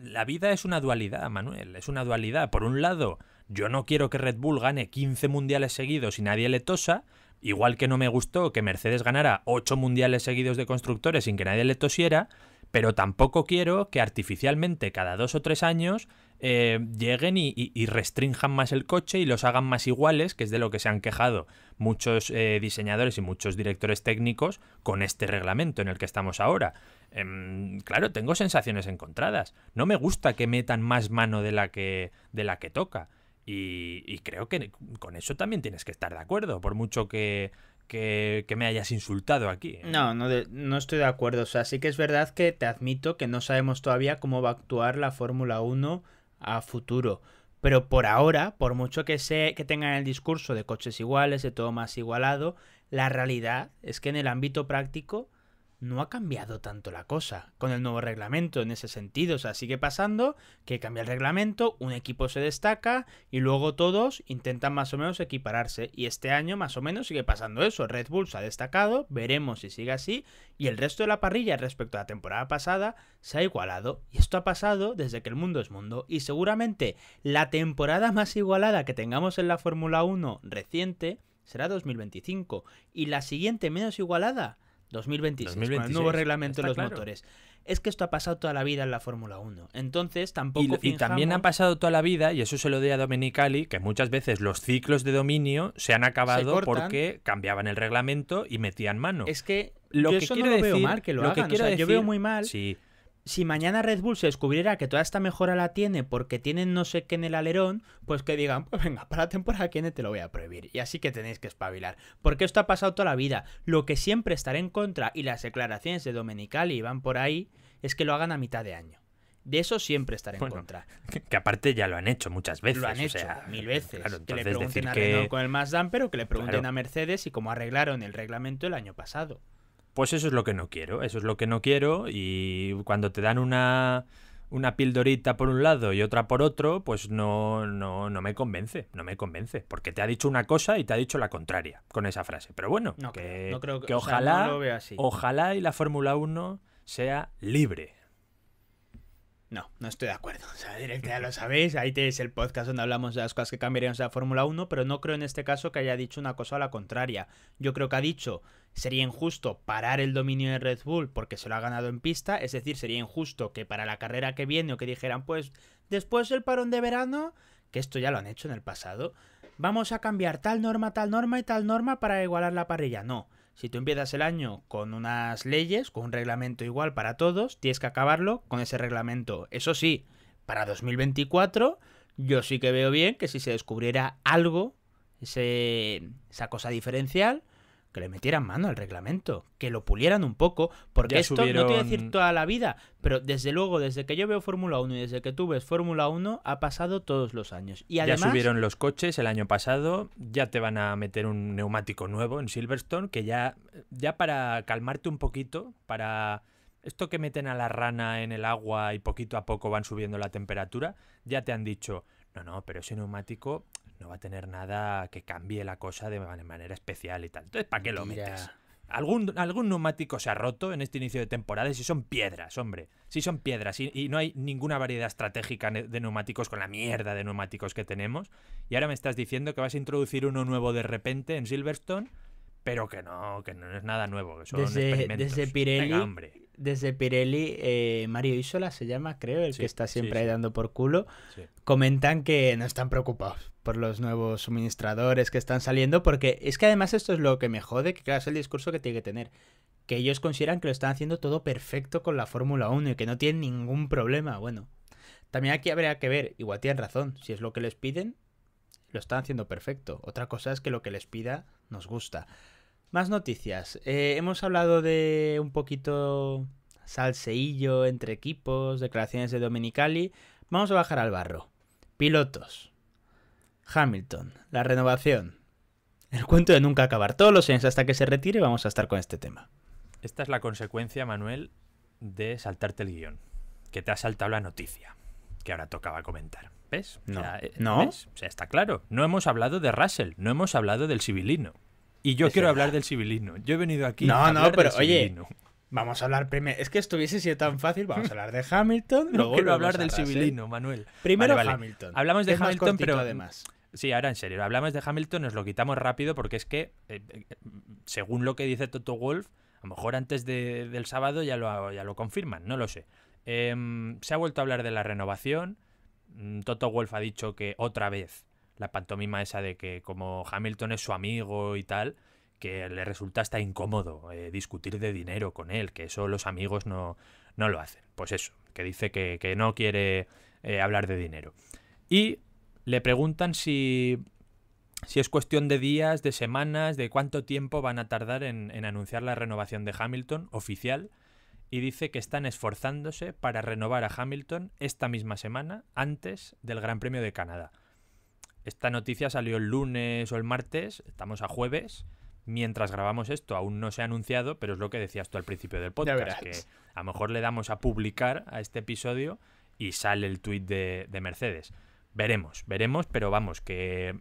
la vida es una dualidad, Manuel, es una dualidad. Por un lado, yo no quiero que Red Bull gane 15 mundiales seguidos y nadie le tosa. Igual que no me gustó que Mercedes ganara 8 mundiales seguidos de constructores sin que nadie le tosiera, pero tampoco quiero que artificialmente cada dos o tres años eh, lleguen y, restrinjan más el coche y los hagan más iguales, que es de lo que se han quejado muchos eh, diseñadores y muchos directores técnicos con este reglamento en el que estamos ahora. Em, claro, tengo sensaciones encontradas. No me gusta que metan más mano de la que, de la que toca. y creo que con eso también tienes que estar de acuerdo, por mucho que que, me hayas insultado aquí. ¿eh? No, no, no estoy de acuerdo. O sea, sí que es verdad que te admito que no sabemos todavía cómo va a actuar la Fórmula 1 a futuro. Pero por ahora, por mucho que, sé, que tengan el discurso de coches iguales, de todo más igualado, la realidad es que en el ámbito práctico no ha cambiado tanto la cosa con el nuevo reglamento en ese sentido. O sea, sigue pasando que cambia el reglamento, un equipo se destaca y luego todos intentan más o menos equipararse. Y este año más o menos sigue pasando eso. Red Bull se ha destacado, veremos si sigue así. Y el resto de la parrilla respecto a la temporada pasada se ha igualado. Y esto ha pasado desde que el mundo es mundo. Y seguramente la temporada más igualada que tengamos en la Fórmula 1 reciente será 2025. Y la siguiente menos igualada 2026, nuevo reglamento de los motores. Es que esto ha pasado toda la vida en la Fórmula 1. Entonces tampoco. Y, también ha pasado toda la vida, y eso se lo doy a Domenicali, que muchas veces los ciclos de dominio se han acabado porque cambiaban el reglamento y metían mano. Es que lo que quiero decir, veo mal lo, Que quiero decir, yo veo muy mal sí si mañana Red Bull se descubriera que toda esta mejora la tiene porque tienen no sé qué en el alerón, pues que digan, pues venga, para la temporada que te lo voy a prohibir. Y así que tenéis que espabilar. Porque esto ha pasado toda la vida. Lo que siempre estaré en contra, y las declaraciones de Domenicali van por ahí, es que lo hagan a mitad de año. De eso siempre estaré en contra. Que, aparte ya lo han hecho muchas veces. Lo han hecho mil veces. Claro, que le pregunten a Renault con el Mazdan, pero que le pregunten a Mercedes y cómo arreglaron el reglamento el año pasado. Pues eso es lo que no quiero, eso es lo que no quiero y cuando te dan una una pildorita por un lado y otra por otro, pues no, no, no me convence, no me convence, porque te ha dicho una cosa y te ha dicho la contraria con esa frase. Pero bueno, que, creo, que, ojalá, ojalá y la Fórmula 1 sea libre no, no estoy de acuerdo. O sea, directo ya lo sabéis. Ahí tenéis el podcast donde hablamos de las cosas que cambiaríamos la Fórmula 1, pero no creo en este caso que haya dicho una cosa a la contraria. Yo creo que ha dicho sería injusto parar el dominio de Red Bull porque se lo ha ganado en pista, es decir, sería injusto que para la carrera que viene o que dijeran, pues después del parón de verano, que esto ya lo han hecho en el pasado, vamos a cambiar tal norma, tal norma y tal norma para igualar la parrilla. No, si tú empiezas el año con unas leyes, con un reglamento igual para todos, tienes que acabarlo con ese reglamento. Eso sí, para 2024 yo sí que veo bien que si se descubriera algo, esa cosa diferencial, que le metieran mano al reglamento, que lo pulieran un poco, porque esto no te voy a decir toda la vida, pero desde luego, desde que yo veo Fórmula 1 y desde que tú ves Fórmula 1, ha pasado todos los años. Y además... Ya subieron los coches el año pasado, ya te van a meter un neumático nuevo en Silverstone, que ya, ya para calmarte un poquito, para esto que meten a la rana en el agua y poquito a poco van subiendo la temperatura, ya te han dicho, no, no, pero ese neumático no va a tener nada que cambie la cosa de manera especial y tal. Entonces, ¿para qué lo metes? Algún, algún neumático se ha roto en este inicio de temporada y si son piedras, hombre. Si son piedras y, no hay ninguna variedad estratégica de neumáticos con la mierda de neumáticos que tenemos. Y ahora me estás diciendo que vas a introducir uno nuevo de repente en Silverstone, pero que no, que no es nada nuevo, que son desde, experimentos. Desde Pirelli, desde Pirelli, eh, Mario Isola se llama, creo, el que está siempre ahí dando por culo, comentan que no están preocupados por los nuevos suministradores que están saliendo, porque es que además esto es lo que me jode, que claro, es el discurso que tiene que tener, que ellos consideran que lo están haciendo todo perfecto con la Fórmula 1 y que no tienen ningún problema. Bueno, también aquí habría que ver, igual tienen razón, si es lo que les piden, lo están haciendo perfecto. Otra cosa es que lo que les pida nos gusta. Más noticias. Eh, hemos hablado de un poquito salseillo entre equipos, declaraciones de Dominicali. Vamos a bajar al barro. Pilotos. Hamilton. La renovación. El cuento de nunca acabar. Todos los años hasta que se retire vamos a estar con este tema. Esta es la consecuencia, Manuel, de saltarte el guión. Que te ha saltado la noticia. Que ahora tocaba comentar. ¿Ves? No. O sea, eh, está claro. No hemos hablado de Russell. No hemos hablado del civilino. Y yo quiero hablar del civilismo. Yo he venido aquí. No, no, pero oye. Vamos a hablar primero. Es que estuviese sido tan fácil. Vamos a hablar de Hamilton. No quiero hablar del civilino, Manuel. Primero Hamilton. Hablamos de Hamilton, pero. Además. Sí, ahora en serio. Hablamos de Hamilton, nos lo quitamos rápido porque es que, eh, eh, según lo que dice Toto Wolf, a lo mejor antes del sábado ya lo, ya lo confirman, no lo sé. Em, se ha vuelto a hablar de la renovación. Mm, Toto Wolf ha dicho que otra vez la pantomima esa de que como Hamilton es su amigo y tal, que le resulta hasta incómodo eh, discutir de dinero con él, que eso los amigos no, lo hacen. Pues eso, que dice que, no quiere eh, hablar de dinero. Y le preguntan si, si es cuestión de días, de semanas, de cuánto tiempo van a tardar en anunciar la renovación de Hamilton oficial. Y dice que están esforzándose para renovar a Hamilton esta misma semana antes del Gran Premio de Canadá esta noticia salió el lunes o el martes, estamos a jueves. Mientras grabamos esto, aún no se ha anunciado, pero es lo que decías tú al principio del podcast, que a lo mejor le damos a publicar a este episodio y sale el tuit de, Mercedes. Veremos, veremos, pero vamos, que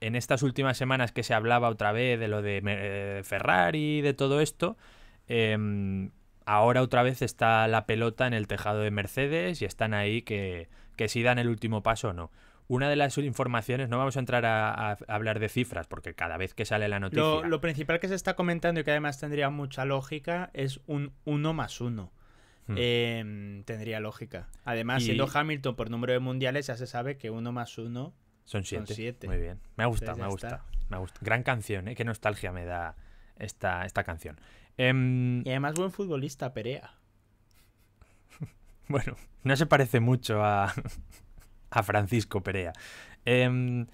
en estas últimas semanas que se hablaba otra vez de lo de eh, Ferrari, y de todo esto, em, ahora otra vez está la pelota en el tejado de Mercedes y están ahí que, que si dan el último paso o no una de las informaciones, no vamos a entrar a, hablar de cifras, porque cada vez que sale la noticia... Lo, principal que se está comentando y que además tendría mucha lógica es un 1 más 1. Hmm. Em, tendría lógica. Además, siendo Hamilton por número de mundiales, ya se sabe que 1 más 1 son 7. Muy bien. Me gusta, me gusta, me gusta. Gran canción, ¿eh? Qué nostalgia me da esta, esta canción. Em, y además buen futbolista, Perea. bueno, no se parece mucho a a Francisco Perea. Em,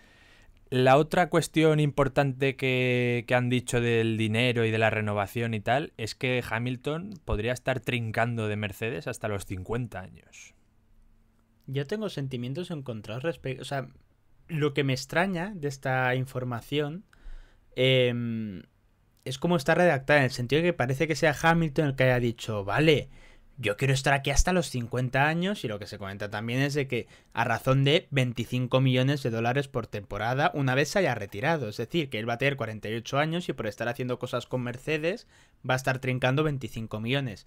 la otra cuestión importante que, han dicho del dinero y de la renovación y tal es que Hamilton podría estar trincando de Mercedes hasta los 50 años. Yo tengo sentimientos encontrados respecto... O sea, lo que me extraña de esta información em, es cómo está redactada, en el sentido de que parece que sea Hamilton el que haya dicho, vale, yo quiero estar aquí hasta los 50 años y lo que se comenta también es de que a razón de 25 millones de dólares por temporada una vez se haya retirado. Es decir, que él va a tener 48 años y por estar haciendo cosas con Mercedes va a estar trincando 25 millones.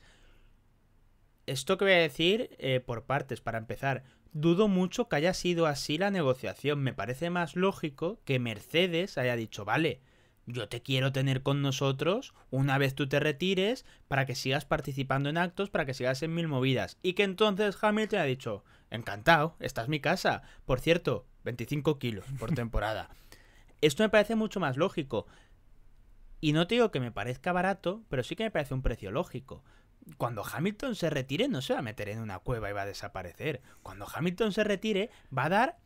Esto que voy a decir eh, por partes, para empezar, dudo mucho que haya sido así la negociación. Me parece más lógico que Mercedes haya dicho, vale, yo te quiero tener con nosotros una vez tú te retires para que sigas participando en actos, para que sigas en mil movidas. Y que entonces Hamilton ha dicho, encantado, esta es mi casa. Por cierto, 25 kilos por temporada. Esto me parece mucho más lógico. Y no te digo que me parezca barato, pero sí que me parece un precio lógico. Cuando Hamilton se retire no se va a meter en una cueva y va a desaparecer. Cuando Hamilton se retire va a dar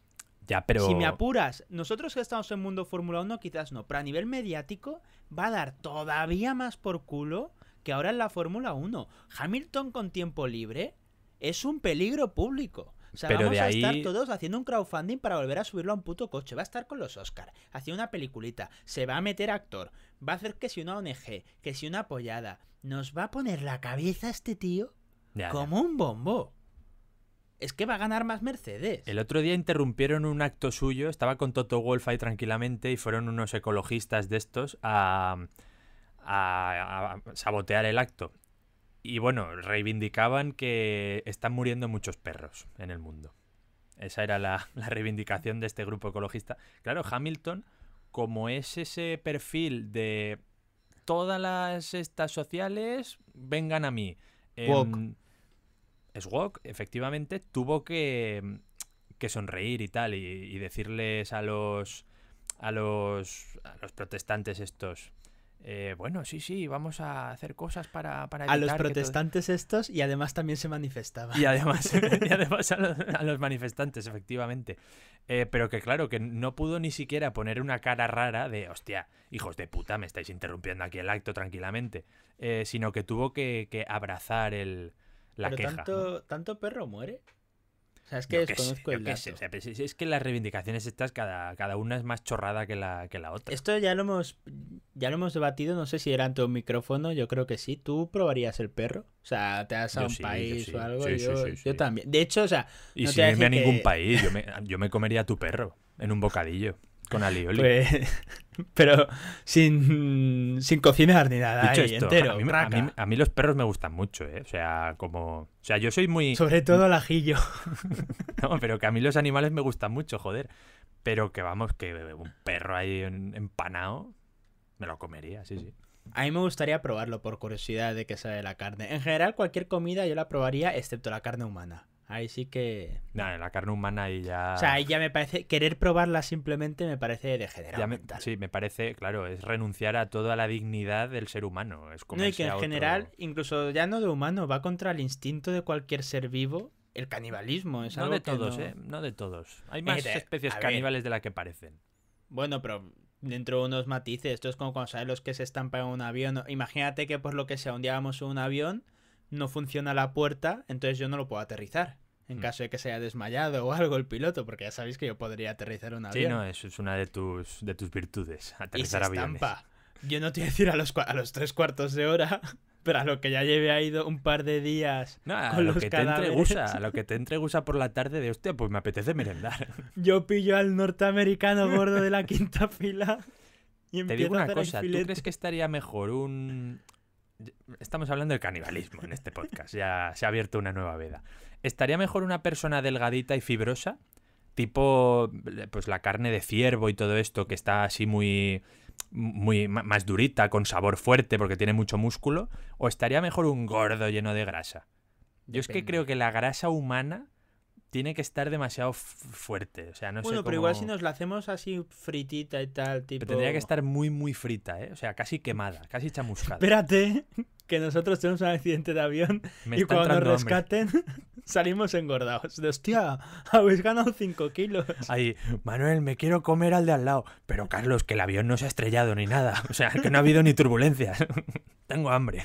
pero... Si me apuras, nosotros que estamos en Mundo Fórmula 1 quizás no, pero a nivel mediático va a dar todavía más por culo que ahora en la Fórmula 1. Hamilton con tiempo libre es un peligro público. O sea, pero vamos a estar todos haciendo un crowdfunding para volver a subirlo a un puto coche. Va a estar con los Oscars, haciendo una peliculita, se va a meter actor, va a hacer que si una ONG, que si una apoyada. Nos va a poner la cabeza este tío como un bombo es que va a ganar más Mercedes. El otro día interrumpieron un acto suyo, estaba con Toto Wolf ahí tranquilamente y fueron unos ecologistas de estos a, sabotear el acto. Y bueno, reivindicaban que están muriendo muchos perros en el mundo. Esa era la, reivindicación de este grupo ecologista. Claro, Hamilton, como es ese perfil de todas las estas sociales, vengan a mí. Swag efectivamente tuvo mm, que, sonreír y tal, y, decirles a los, a los, a los protestantes estos. Eh, bueno, sí, sí, vamos a hacer cosas para, para A los protestantes estos y además también se manifestaban. Y además, a, los, manifestantes, efectivamente. Eh, pero que claro, que no pudo ni siquiera poner una cara rara de, hostia, hijos de puta, me estáis interrumpiendo aquí el acto tranquilamente. Eh, sino que tuvo que abrazar el, pero Tanto, ¿Tanto perro muere? O sea, es que desconozco el dato. es, que las reivindicaciones estas, cada, cada una es más chorrada que la, que la otra. Esto ya lo hemos ya lo hemos debatido, no sé si era ante un micrófono, yo creo que sí. ¿Tú probarías el perro? O sea, te vas a un país o algo. yo, yo, también. De hecho, o sea. Y si a ningún país, yo me, yo me comería tu perro en un bocadillo. Con alioli. Pues, pero sin, sin, cocinar ni nada. a, mí, los perros me gustan mucho, ¿eh? O sea, como... O sea, yo soy muy... Sobre todo el ajillo. no, pero que a mí los animales me gustan mucho, joder. Pero que vamos, que un perro ahí empanado, me lo comería, sí, sí. A mí me gustaría probarlo por curiosidad de que sabe la carne. En general, cualquier comida yo la probaría excepto la carne humana. Ahí sí que. la carne humana y ya. O sea, ahí ya me parece. Querer probarla simplemente me parece degenerado. Sí, me parece, claro, es renunciar a toda la dignidad del ser humano. Es como no, y que en general, incluso ya no de humano, va contra el instinto de cualquier ser vivo. El canibalismo no de todos, ¿eh? No de todos. Hay eh, más especies caníbales de las que parecen. Bueno, pero dentro de unos matices. Esto es como cuando sabes los que se estampan en un avión. Imagínate que por lo que sea, un en un avión, no funciona la puerta, entonces yo no lo puedo aterrizar en mm. caso de que se haya desmayado o algo el piloto, porque ya sabéis que yo podría aterrizar un avión. Sí, no, eso es una de tus, de tus virtudes, aterrizar y se Yo no te voy a decir a los, los tres cuartos de hora, pero a lo que ya lleve ha ido un par de días. No, a lo que te entregusa, a lo que te entregusa por la tarde de hostia, pues me apetece merendar. Yo pillo al norteamericano gordo de la quinta fila. Y te digo una cosa, ¿tú crees que estaría mejor un. Estamos hablando del canibalismo en este podcast, ya se ha abierto una nueva veda. ¿Estaría mejor una persona delgadita y fibrosa? Tipo, eh, pues la carne de ciervo y todo esto, que está así muy, muy más durita, con sabor fuerte, porque tiene mucho músculo, o estaría mejor un gordo lleno de grasa. Yo es que creo que la grasa humana tiene que estar demasiado fuerte. O sea, no bueno, sé pero igual si nos la hacemos así fritita y tal, tipo. tendría que estar muy, muy frita, ¿eh? O sea, casi quemada, casi chamuscada. Espérate, que nosotros tenemos un accidente de avión y cuando nos rescaten salimos engordados. De hostia, habéis ganado 5 kilos. Ahí, Manuel, me quiero comer al de al lado. Pero Carlos, que el avión no se ha estrellado ni nada. O sea, que no ha habido ni turbulencias. Tengo hambre.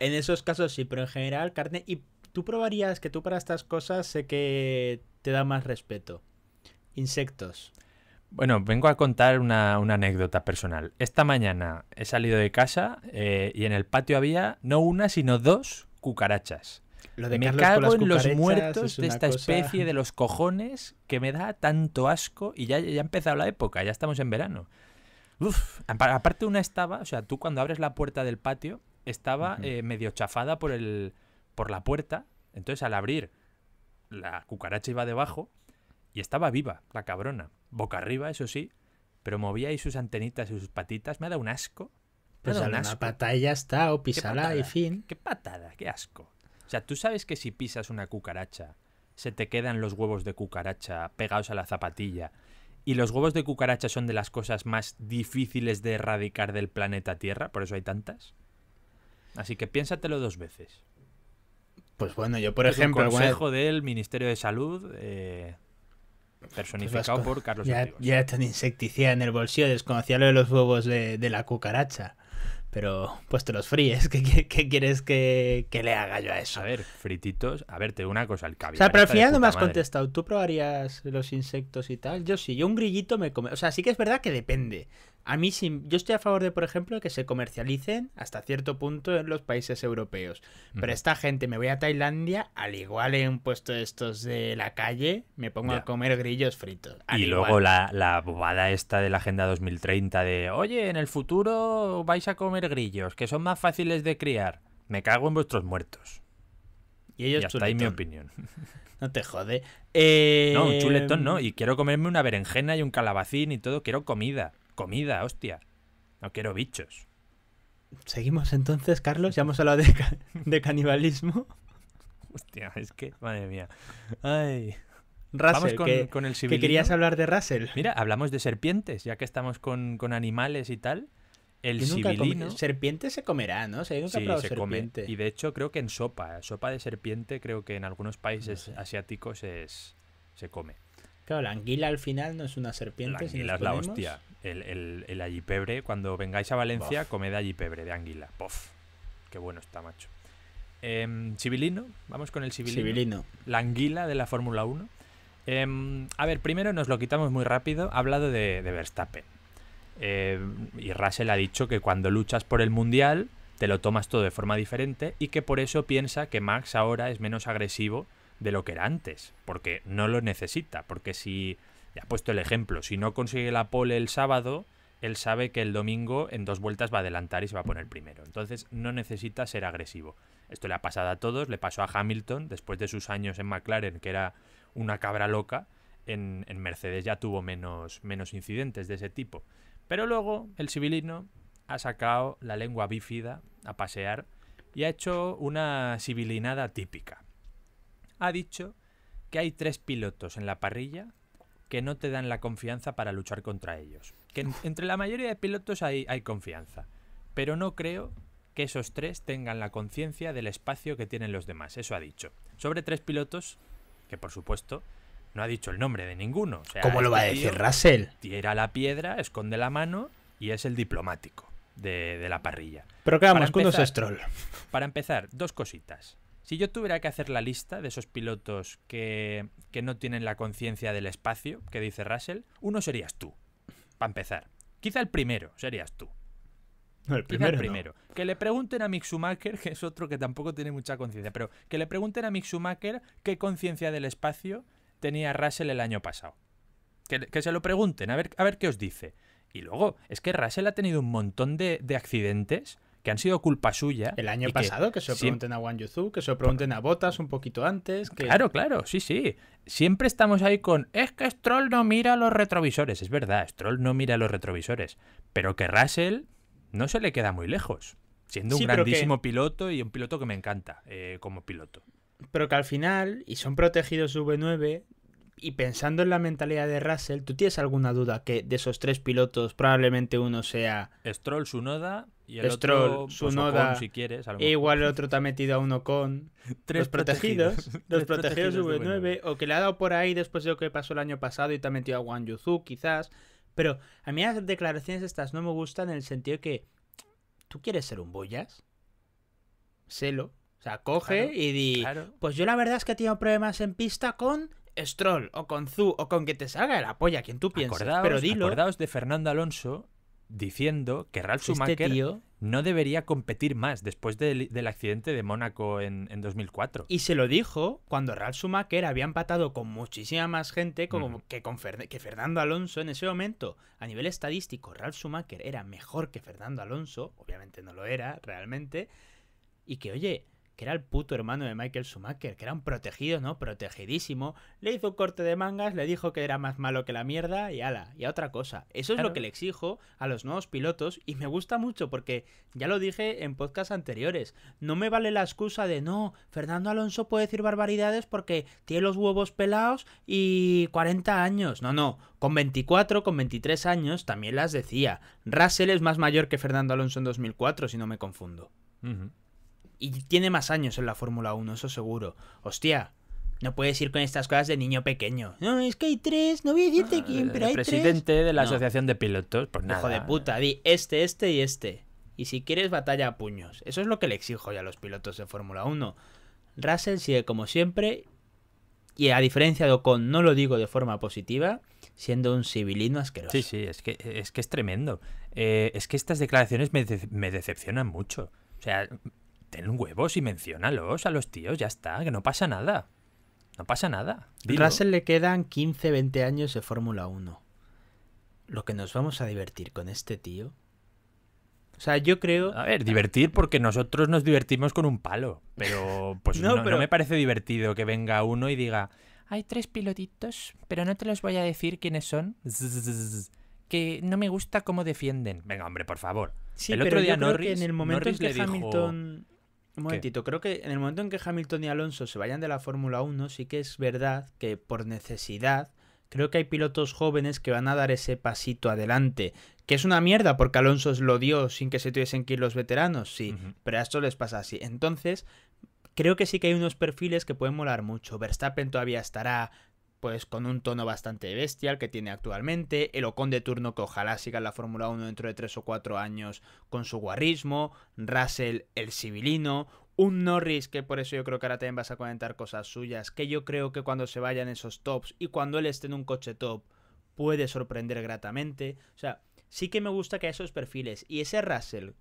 En esos casos sí, pero en general carne... Y tú probarías que tú para estas cosas sé que te da más respeto. Insectos. Bueno, vengo a contar una, anécdota personal. Esta mañana he salido de casa eh, y en el patio había no una, sino dos cucarachas. Lo de me cago en los muertos de esta especie de los cojones que me da tanto asco y ya, ya ha empezado la época, ya estamos en verano. Uf, aparte una estaba, o sea, tú cuando abres la puerta del patio, estaba eh, medio chafada por, el, por la puerta, entonces al abrir la cucaracha iba debajo y estaba viva, la cabrona. Boca arriba, eso sí, pero movía ahí sus antenitas y sus patitas. Me ha dado un asco. Pues una pata ya está, o pisada y fin. Qué, patada, qué asco. O sea, tú sabes que si pisas una cucaracha, se te quedan los huevos de cucaracha pegados a la zapatilla. Y los huevos de cucaracha son de las cosas más difíciles de erradicar del planeta Tierra, por eso hay tantas. Así que piénsatelo dos veces. Pues bueno, yo por ejemplo. El consejo del Ministerio de Salud. Eh, personificado por Carlos ya, ya insecticida en el bolsillo, desconocía lo de los huevos de, la cucaracha. Pero pues te los fríes, ¿qué, quieres que, le haga yo a eso? A ver, frititos, a ver, te una cosa, el caviar. O sea, pero al final no me has contestado, ¿tú probarías los insectos y tal? Yo sí, yo un grillito me come. O sea, sí que es verdad que depende. A mí sí, yo estoy a favor de, por ejemplo, que se comercialicen hasta cierto punto en los países europeos. Pero esta gente, me voy a Tailandia, al igual en un puesto de estos de la calle, me pongo a comer grillos fritos. y luego la, bobada esta de la Agenda 2030 de, oye, en el futuro vais a comer grillos, que son más fáciles de criar. Me cago en vuestros muertos. Y, ellos y hasta ahí mi opinión. No te jode. Eh, no, un chuletón no. Y quiero comerme una berenjena y un calabacín y todo. Quiero comida comida, hostia. No quiero bichos. Seguimos entonces, Carlos. Ya hemos hablado de, canibalismo. Hostia, es que, madre mía. Ay. Vamos con, con el que querías hablar de Russell. Mira, hablamos de serpientes, ya que estamos con, animales y tal. El civilino... Serpiente se comerá, ¿no? sí, se Y de hecho, creo que en sopa, sopa de serpiente, creo que en algunos países asiáticos es, se come. Claro, la anguila al final no es una serpiente. La anguila es el, el, el Cuando vengáis a Valencia, comed pebre de anguila. Pof. Qué bueno está, macho. ¿Civilino? Em, vamos con el civilino. La anguila de la Fórmula 1. Em, a ver, primero nos lo quitamos muy rápido. Ha hablado de, de Verstappen. Em, y Russell ha dicho que cuando luchas por el mundial te lo tomas todo de forma diferente y que por eso piensa que Max ahora es menos agresivo de lo que era antes, porque no lo necesita, porque si ya ha puesto el ejemplo. Si no consigue la pole el sábado, él sabe que el domingo en dos vueltas va a adelantar y se va a poner primero. Entonces no necesita ser agresivo. Esto le ha pasado a todos, le pasó a Hamilton después de sus años en McLaren, que era una cabra loca. En, Mercedes ya tuvo menos, menos incidentes de ese tipo. Pero luego el civilino ha sacado la lengua bífida a pasear y ha hecho una sibilinada típica. Ha dicho que hay tres pilotos en la parrilla que no te dan la confianza para luchar contra ellos. Que entre la mayoría de pilotos hay, hay confianza, pero no creo que esos tres tengan la conciencia del espacio que tienen los demás, eso ha dicho. Sobre tres pilotos, que por supuesto no ha dicho el nombre de ninguno. ¿Cómo lo este va a decir Russell? Tira la piedra, esconde la mano y es el diplomático de, la parrilla. Pero claro, con es Stroll. Para empezar, dos cositas. Si yo tuviera que hacer la lista de esos pilotos que, que no tienen la conciencia del espacio, que dice Russell, uno serías tú, para empezar. Quizá el primero serías tú. el primero. primero. Que le pregunten a Mick Schumacher, que es otro que tampoco tiene mucha conciencia, pero que le pregunten a Mick Schumacher qué conciencia del espacio tenía Russell el año pasado. Que, se lo pregunten, a ver, a ver qué os dice. Y luego, es que Russell ha tenido un montón de, de accidentes que han sido culpa suya. El año pasado, que, se lo pregunten a Wang que se lo pregunten a Botas un poquito antes. Claro, claro, sí, sí. Siempre estamos ahí con, es que Stroll no mira los retrovisores. Es verdad, Stroll no mira los retrovisores. Pero que Russell no se le queda muy lejos. Siendo un grandísimo piloto y un piloto que me encanta eh, como piloto. Pero que al final, y son protegidos V9, y pensando en la mentalidad de Russell, ¿tú tienes alguna duda que de esos tres pilotos probablemente uno sea... Stroll, Sunoda y el Stroll, otro, pues, su si quieres. E igual el otro te ha metido a uno con Tres los protegidos. los protegidos, V9. O que le ha dado por ahí después de lo que pasó el año pasado y te ha metido a Wang Yuzu, quizás. Pero a mí las declaraciones estas no me gustan en el sentido que. ¿Tú quieres ser un boyas? Selo. O sea, coge y di. Pues yo la verdad es que he tenido problemas en pista con Stroll o con Zu o con que te salga la polla, quien tú piensas pero dilo. Acordaos de Fernando Alonso diciendo que Ralf este Schumacher no debería competir más después del, accidente de Mónaco en, 2004. Y se lo dijo cuando Ralf Schumacher había empatado con muchísima más gente como que, que Fernando Alonso en ese momento. A nivel estadístico, Ralf Schumacher era mejor que Fernando Alonso, obviamente no lo era realmente, y que oye, que era el puto hermano de Michael Schumacher, que era un protegido, ¿no? Protegidísimo. Le hizo un corte de mangas, le dijo que era más malo que la mierda y ala, y a otra cosa. Eso es lo que le exijo a los nuevos pilotos y me gusta mucho porque ya lo dije en podcast anteriores. No me vale la excusa de no, Fernando Alonso puede decir barbaridades porque tiene los huevos pelados y 40 años. No, no, con 24, con 23 años también las decía. Russell es más mayor que Fernando Alonso en 2004, si no me confundo. Y tiene más años en la Fórmula 1, eso seguro. Hostia, no puedes ir con estas cosas de niño pequeño. No, es que hay tres, no voy a decirte ah, quién, pero el presidente de la Asociación de Pilotos, por pues nada. Hijo de puta, di este, este y este. Y si quieres, batalla a puños. Eso es lo que le exijo ya a los pilotos de Fórmula 1. Russell sigue como siempre. Y a diferencia de Ocon, no lo digo de forma positiva, siendo un civilino asqueroso. Sí, sí, es que es, que es tremendo. Eh, es que estas declaraciones me, me decepcionan mucho. O sea, ten huevos y menciónalos a los tíos, ya está, que no pasa nada. No pasa nada. A Russell le quedan 15, 20 años de Fórmula 1. Lo que nos vamos a divertir con este tío. O sea, yo creo. A ver, divertir porque nosotros nos divertimos con un palo. Pero pues no, me parece divertido que venga uno y diga: Hay tres pilotitos, pero no te los voy a decir quiénes son. que no me gusta cómo defienden. Venga, hombre, por favor. el otro día no Norris, en el momento en que Hamilton un momentito, creo que en el momento en que Hamilton y Alonso se vayan de la Fórmula 1, sí que es verdad que por necesidad creo que hay pilotos jóvenes que van a dar ese pasito adelante. Que es una mierda porque Alonso lo dio sin que se tuviesen que ir los veteranos, sí, pero a esto les pasa así. Entonces, creo que sí que hay unos perfiles que pueden molar mucho. Verstappen todavía estará, pues con un tono bastante bestial que tiene actualmente, el Ocon de turno que ojalá siga en la Fórmula 1 dentro de 3 o 4 años con su guarrismo, Russell el civilino, un Norris que por eso yo creo que ahora también vas a comentar cosas suyas, que yo creo que cuando se vayan esos tops y cuando él esté en un coche top puede sorprender gratamente, o sea, sí que me gusta que haya esos perfiles y ese Russell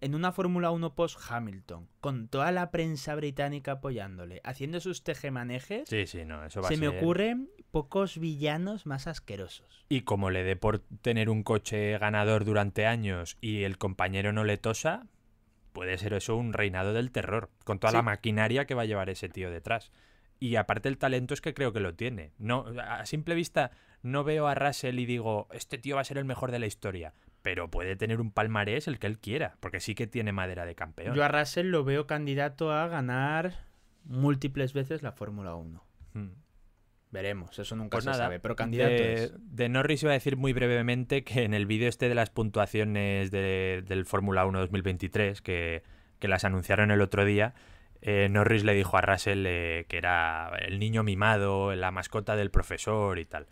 en una Fórmula 1 post-Hamilton, con toda la prensa británica apoyándole, haciendo sus tejemanejes, se me ocurren pocos villanos más asquerosos. Y como le dé por tener un coche ganador durante años y el compañero no le tosa, puede ser eso un reinado del terror, con toda la maquinaria que va a llevar ese tío detrás. Y aparte el talento es que creo que lo tiene. No, a simple vista no veo a Russell y digo, este tío va a ser el mejor de la historia pero puede tener un palmarés el que él quiera, porque sí que tiene madera de campeón. Yo a Russell lo veo candidato a ganar múltiples veces la Fórmula 1. Hmm. Veremos, eso nunca pues se nada, sabe, pero candidato de, Norris iba a decir muy brevemente que en el vídeo este de las puntuaciones del Fórmula 1 2023, que, que, las anunciaron el otro día, eh, Norris le dijo a Russell eh, que era el niño mimado, la mascota del profesor y tal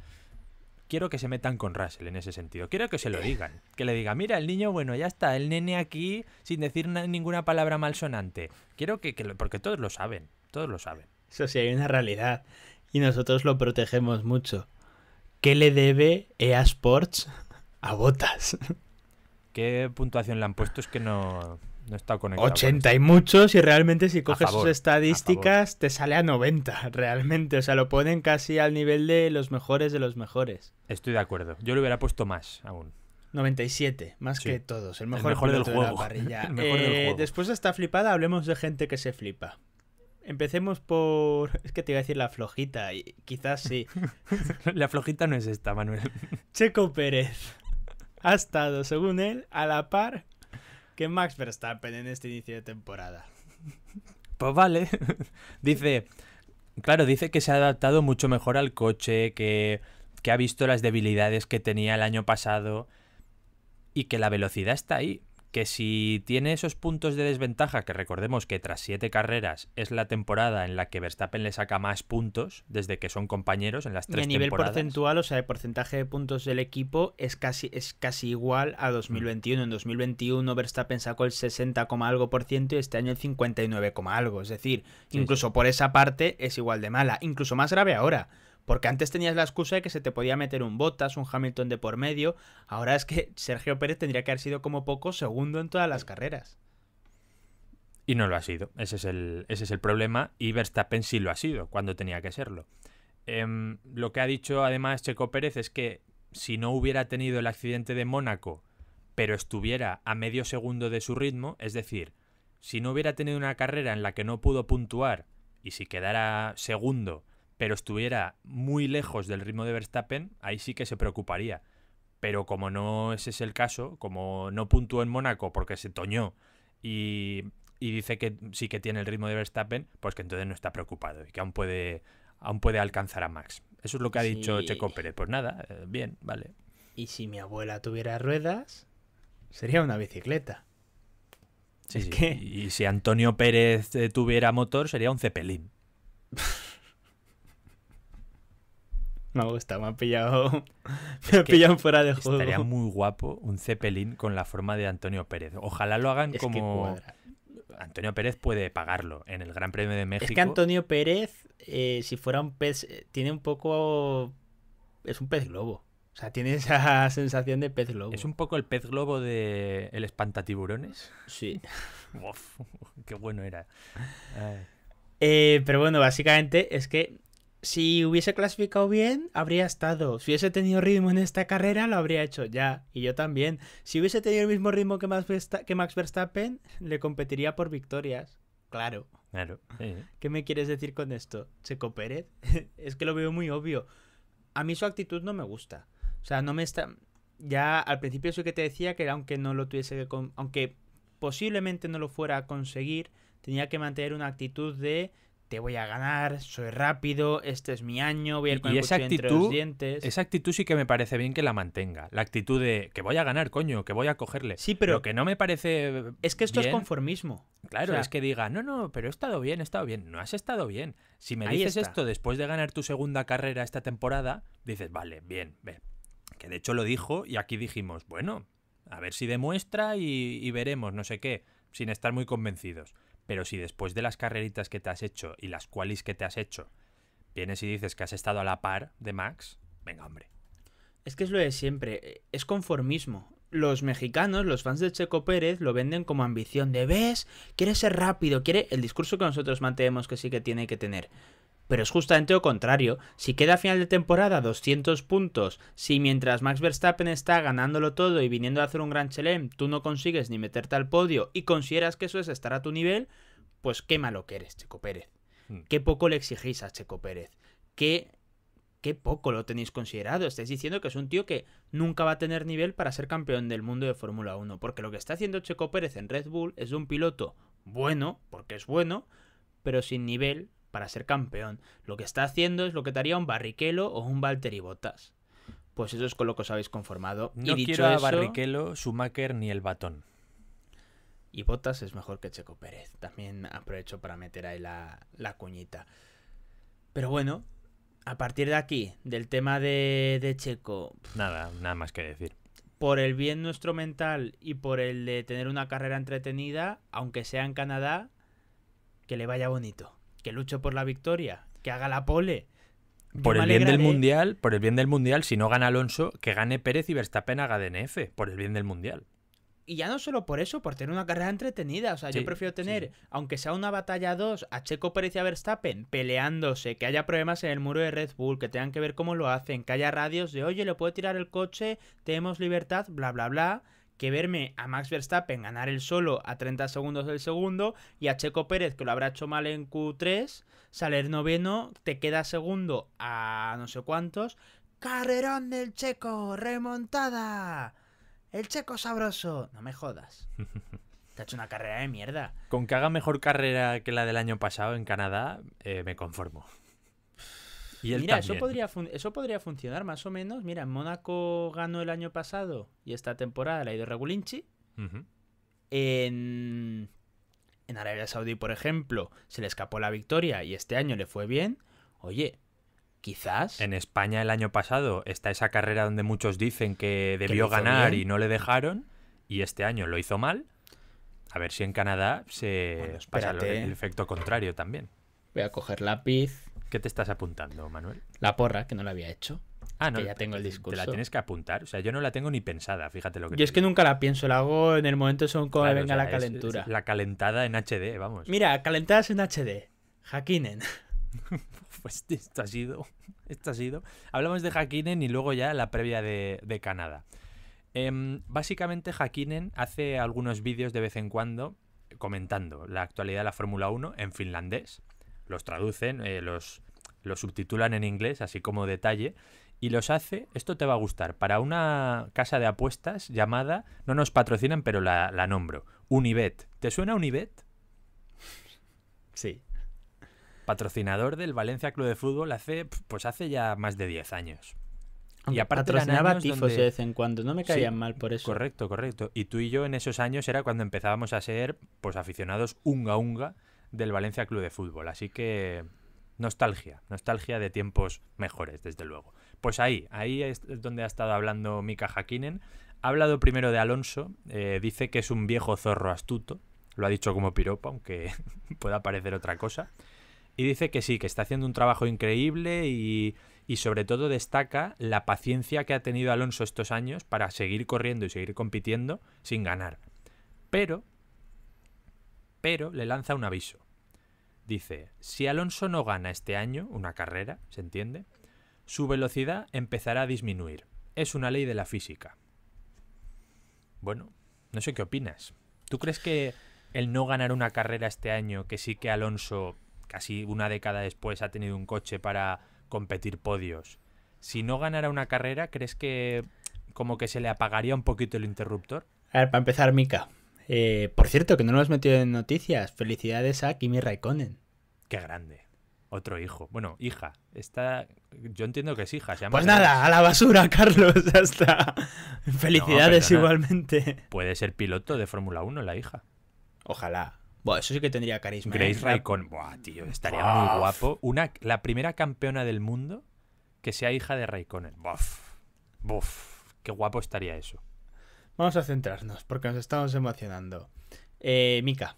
quiero que se metan con Russell en ese sentido. Quiero que se lo digan. Que le digan, mira, el niño, bueno, ya está, el nene aquí sin decir ninguna palabra malsonante. Quiero que, lo, porque todos lo saben, todos lo saben. Eso sí, hay una realidad y nosotros lo protegemos mucho. ¿Qué le debe EA Sports a Botas? ¿Qué puntuación le han puesto? Es que no, no está conectado. 80 y muchos y realmente si coges sus estadísticas te sale a 90, realmente. O sea, lo ponen casi al nivel de los mejores de los mejores. Estoy de acuerdo. Yo le hubiera puesto más aún. 97, más que todos. El mejor, del juego. del eh, juego. Después de esta flipada hablemos de gente que se flipa. Empecemos por. Es que te iba a decir la flojita, y quizás sí. la flojita no es esta, Manuel. Checo Pérez ha estado, según él, a la par que Max Verstappen en este inicio de temporada. Pues vale. dice, claro, dice que se ha adaptado mucho mejor al coche, que, que ha visto las debilidades que tenía el año pasado y que la velocidad está ahí que si tiene esos puntos de desventaja, que recordemos que tras siete carreras es la temporada en la que Verstappen le saca más puntos desde que son compañeros en las tres temporadas. nivel porcentual, o sea, el porcentaje de puntos del equipo es casi, es casi igual a 2021. En 2021 Verstappen sacó el 60, algo por ciento y este año el 59, algo. Es decir, incluso por esa parte es igual de mala, incluso más grave ahora porque antes tenías la excusa de que se te podía meter un Bottas, un Hamilton de por medio. Ahora es que Sergio Pérez tendría que haber sido como poco segundo en todas las carreras. Y no lo ha sido. Ese es el, ese es el problema. Y Verstappen sí lo ha sido, cuando tenía que serlo. Em, lo que ha dicho además Checo Pérez es que si no hubiera tenido el accidente de Mónaco, pero estuviera a medio segundo de su ritmo, es decir, si no hubiera tenido una carrera en la que no pudo puntuar y si quedara segundo pero estuviera muy lejos del ritmo de Verstappen, ahí sí que se preocuparía. Pero como no ese es el caso, como no puntuó en Mónaco porque se toñó y, dice que sí que tiene el ritmo de Verstappen, pues que entonces no está preocupado y que aún puede, aún puede alcanzar a Max. Eso es lo que ha dicho Checo Pérez. Pues nada, eh, bien, vale. Y si mi abuela tuviera ruedas, sería una bicicleta. Y si Antonio Pérez eh, tuviera motor, sería un cepelín. Me ha pillado. Me ha pillado fuera de juego. Estaría muy guapo un Zeppelin con la forma de Antonio Pérez. Ojalá lo hagan como. Antonio Pérez puede pagarlo en el Gran Premio de México. Es que Antonio Pérez, eh, si fuera un pez, eh, tiene un poco. Es un pez globo. O sea, tiene esa sensación de pez globo. ¿Es un poco el pez globo de El Espantatiburones? Sí. Uf, qué bueno era. Eh, pero bueno, básicamente es que si hubiese clasificado bien, habría estado. Si hubiese tenido ritmo en esta carrera, lo habría hecho ya. Y yo también. Si hubiese tenido el mismo ritmo que Max, Verstappen, le competiría por victorias. Claro. Claro. ¿Qué me quieres decir con esto? ¿Se Pérez? es que lo veo muy obvio. A mí su actitud no me gusta. O sea, no me está. Ya al principio sí que te decía que aunque no lo tuviese que. Aunque posiblemente no lo fuera a conseguir, tenía que mantener una actitud de te voy a ganar, soy rápido, este es mi año, voy a ir con el esa actitud, entre los dientes. Esa actitud sí que me parece bien que la mantenga. La actitud de que voy a ganar, coño, que voy a cogerle. Sí, pero. Lo que no me parece. Es que esto es conformismo. Claro, es que diga, no, no, pero he estado bien, he estado bien. No has estado bien. Si me dices esto después de ganar tu segunda carrera esta temporada, dices, vale, bien, ve. Que de hecho lo dijo y aquí dijimos, bueno, a ver si demuestra y veremos, no sé qué, sin estar muy convencidos. Pero si después de las carreritas que te has hecho y las qualis que te has hecho, vienes y dices que has estado a la par de Max, venga, hombre. Es que es lo de siempre, es conformismo. Los mexicanos, los fans de Checo Pérez, lo venden como ambición de, ¿ves? Quiere ser rápido, quiere el discurso que nosotros mantenemos que sí que tiene que tener. Pero es justamente lo contrario. Si queda a final de temporada 200 puntos, si mientras Max Verstappen está ganándolo todo y viniendo a hacer un gran chelem, tú no consigues ni meterte al podio y consideras que eso es estar a tu nivel, pues qué malo que eres, Checo Pérez. Hmm. Qué poco le exigís a Checo Pérez. Qué, qué poco lo tenéis considerado. Estáis diciendo que es un tío que nunca va a tener nivel para ser campeón del mundo de Fórmula 1. Porque lo que está haciendo Checo Pérez en Red Bull es un piloto bueno, porque es bueno, pero sin nivel para ser campeón. Lo que está haciendo es lo que te haría un barriquelo o un y Botas. Pues eso es con lo que os habéis conformado. No y dicho quiero a Schumacher ni el batón. Y Botas es mejor que Checo Pérez. También aprovecho para meter ahí la, cuñita. Pero bueno, a partir de aquí, del tema de, de Checo. Nada, nada más que decir por el bien nuestro mental y por el de tener una carrera entretenida, aunque sea en Canadá, que le vaya bonito que luche por la victoria, que haga la pole. por el bien del mundial, por el bien del mundial, si no gana Alonso, que gane Pérez y Verstappen haga DNF, por el bien del mundial. Y ya no solo por eso, por tener una carrera entretenida. O sea, yo prefiero tener, aunque sea una batalla 2, a Checo Pérez y a Verstappen peleándose, que haya problemas en el muro de Red Bull, que tengan que ver cómo lo hacen, que haya radios de, oye, le puedo tirar el coche, tenemos libertad, bla, bla, bla que verme a Max Verstappen ganar el solo a 30 segundos del segundo y a Checo Pérez, que lo habrá hecho mal en Q3, salir noveno, te queda segundo a no sé cuántos. ¡Carrerón del Checo! ¡Remontada! ¡El Checo sabroso! No me jodas. Te ha hecho una carrera de mierda. Con que haga mejor carrera que la del año pasado en Canadá, eh, me conformo. Mira, eso podría, eso podría funcionar más o menos. Mira, en Mónaco ganó el año pasado y esta temporada la ha ido Regulinchi. en, en Arabia Saudí, por ejemplo, se le escapó la victoria y este año le fue bien. Oye, quizás. En España el año pasado está esa carrera donde muchos dicen que debió ganar y no le dejaron, y este año lo hizo mal. A ver si en Canadá se pasa el efecto contrario también. Voy a coger lápiz. ¿Qué te estás apuntando, Manuel? La porra, que no la había hecho. Ah, no. ya tengo el discurso. Te la tienes que apuntar. O sea, yo no la tengo ni pensada, fíjate lo que. Yo es que nunca la pienso, la hago en el momento son como venga la calentura. la calentada en HD, vamos. Mira, calentadas en HD. Hakinen. pues esto ha sido. Esto ha sido. Hablamos de Hakinen y luego ya la previa de, Canadá. Em, básicamente, Hakinen hace algunos vídeos de vez en cuando comentando la actualidad de la Fórmula 1 en finlandés los traducen, eh, los, los subtitulan en inglés, así como detalle, y los hace, esto te va a gustar, para una casa de apuestas llamada, no nos patrocinan, pero la, nombro, Unibet. ¿Te suena Unibet? Sí. Patrocinador del Valencia Club de Fútbol hace, pues hace ya más de 10 años. Y aparte patrocinaba tifos de vez en cuando, no me caían mal por eso. Correcto, correcto. Y tú y yo en esos años era cuando empezábamos a ser pues aficionados unga unga del Valencia Club de Fútbol. Así que nostalgia, nostalgia de tiempos mejores, desde luego. Pues ahí, ahí es donde ha estado hablando Mika Hakinen. Ha hablado primero de Alonso, eh, dice que es un viejo zorro astuto, lo ha dicho como piropa, aunque pueda parecer otra cosa. Y dice que sí, que está haciendo un trabajo increíble y, y, sobre todo destaca la paciencia que ha tenido Alonso estos años para seguir corriendo y seguir compitiendo sin ganar. Pero, pero le lanza un aviso dice, si Alonso no gana este año una carrera, ¿se entiende? Su velocidad empezará a disminuir. Es una ley de la física. Bueno, no sé qué opinas. ¿Tú crees que el no ganar una carrera este año, que sí que Alonso, casi una década después, ha tenido un coche para competir podios, si no ganara una carrera, ¿crees que como que se le apagaría un poquito el interruptor? A ver, para empezar, Mika, eh, por cierto, que no lo has metido en noticias. Felicidades a Kimi Raikkonen. Qué grande. Otro hijo. Bueno, hija. Está. Yo entiendo que es hija. pues nada, a la basura, Carlos. Hasta. Felicidades igualmente. Puede ser piloto de Fórmula 1 la hija. Ojalá. Bueno, eso sí que tendría carisma. ¿eh? Grace Raikkonen. Buah, tío, estaría muy guapo. Una, la primera campeona del mundo que sea hija de Raikkonen. Buf. Qué guapo estaría eso. Vamos a centrarnos porque nos estamos emocionando. Eh, Mika,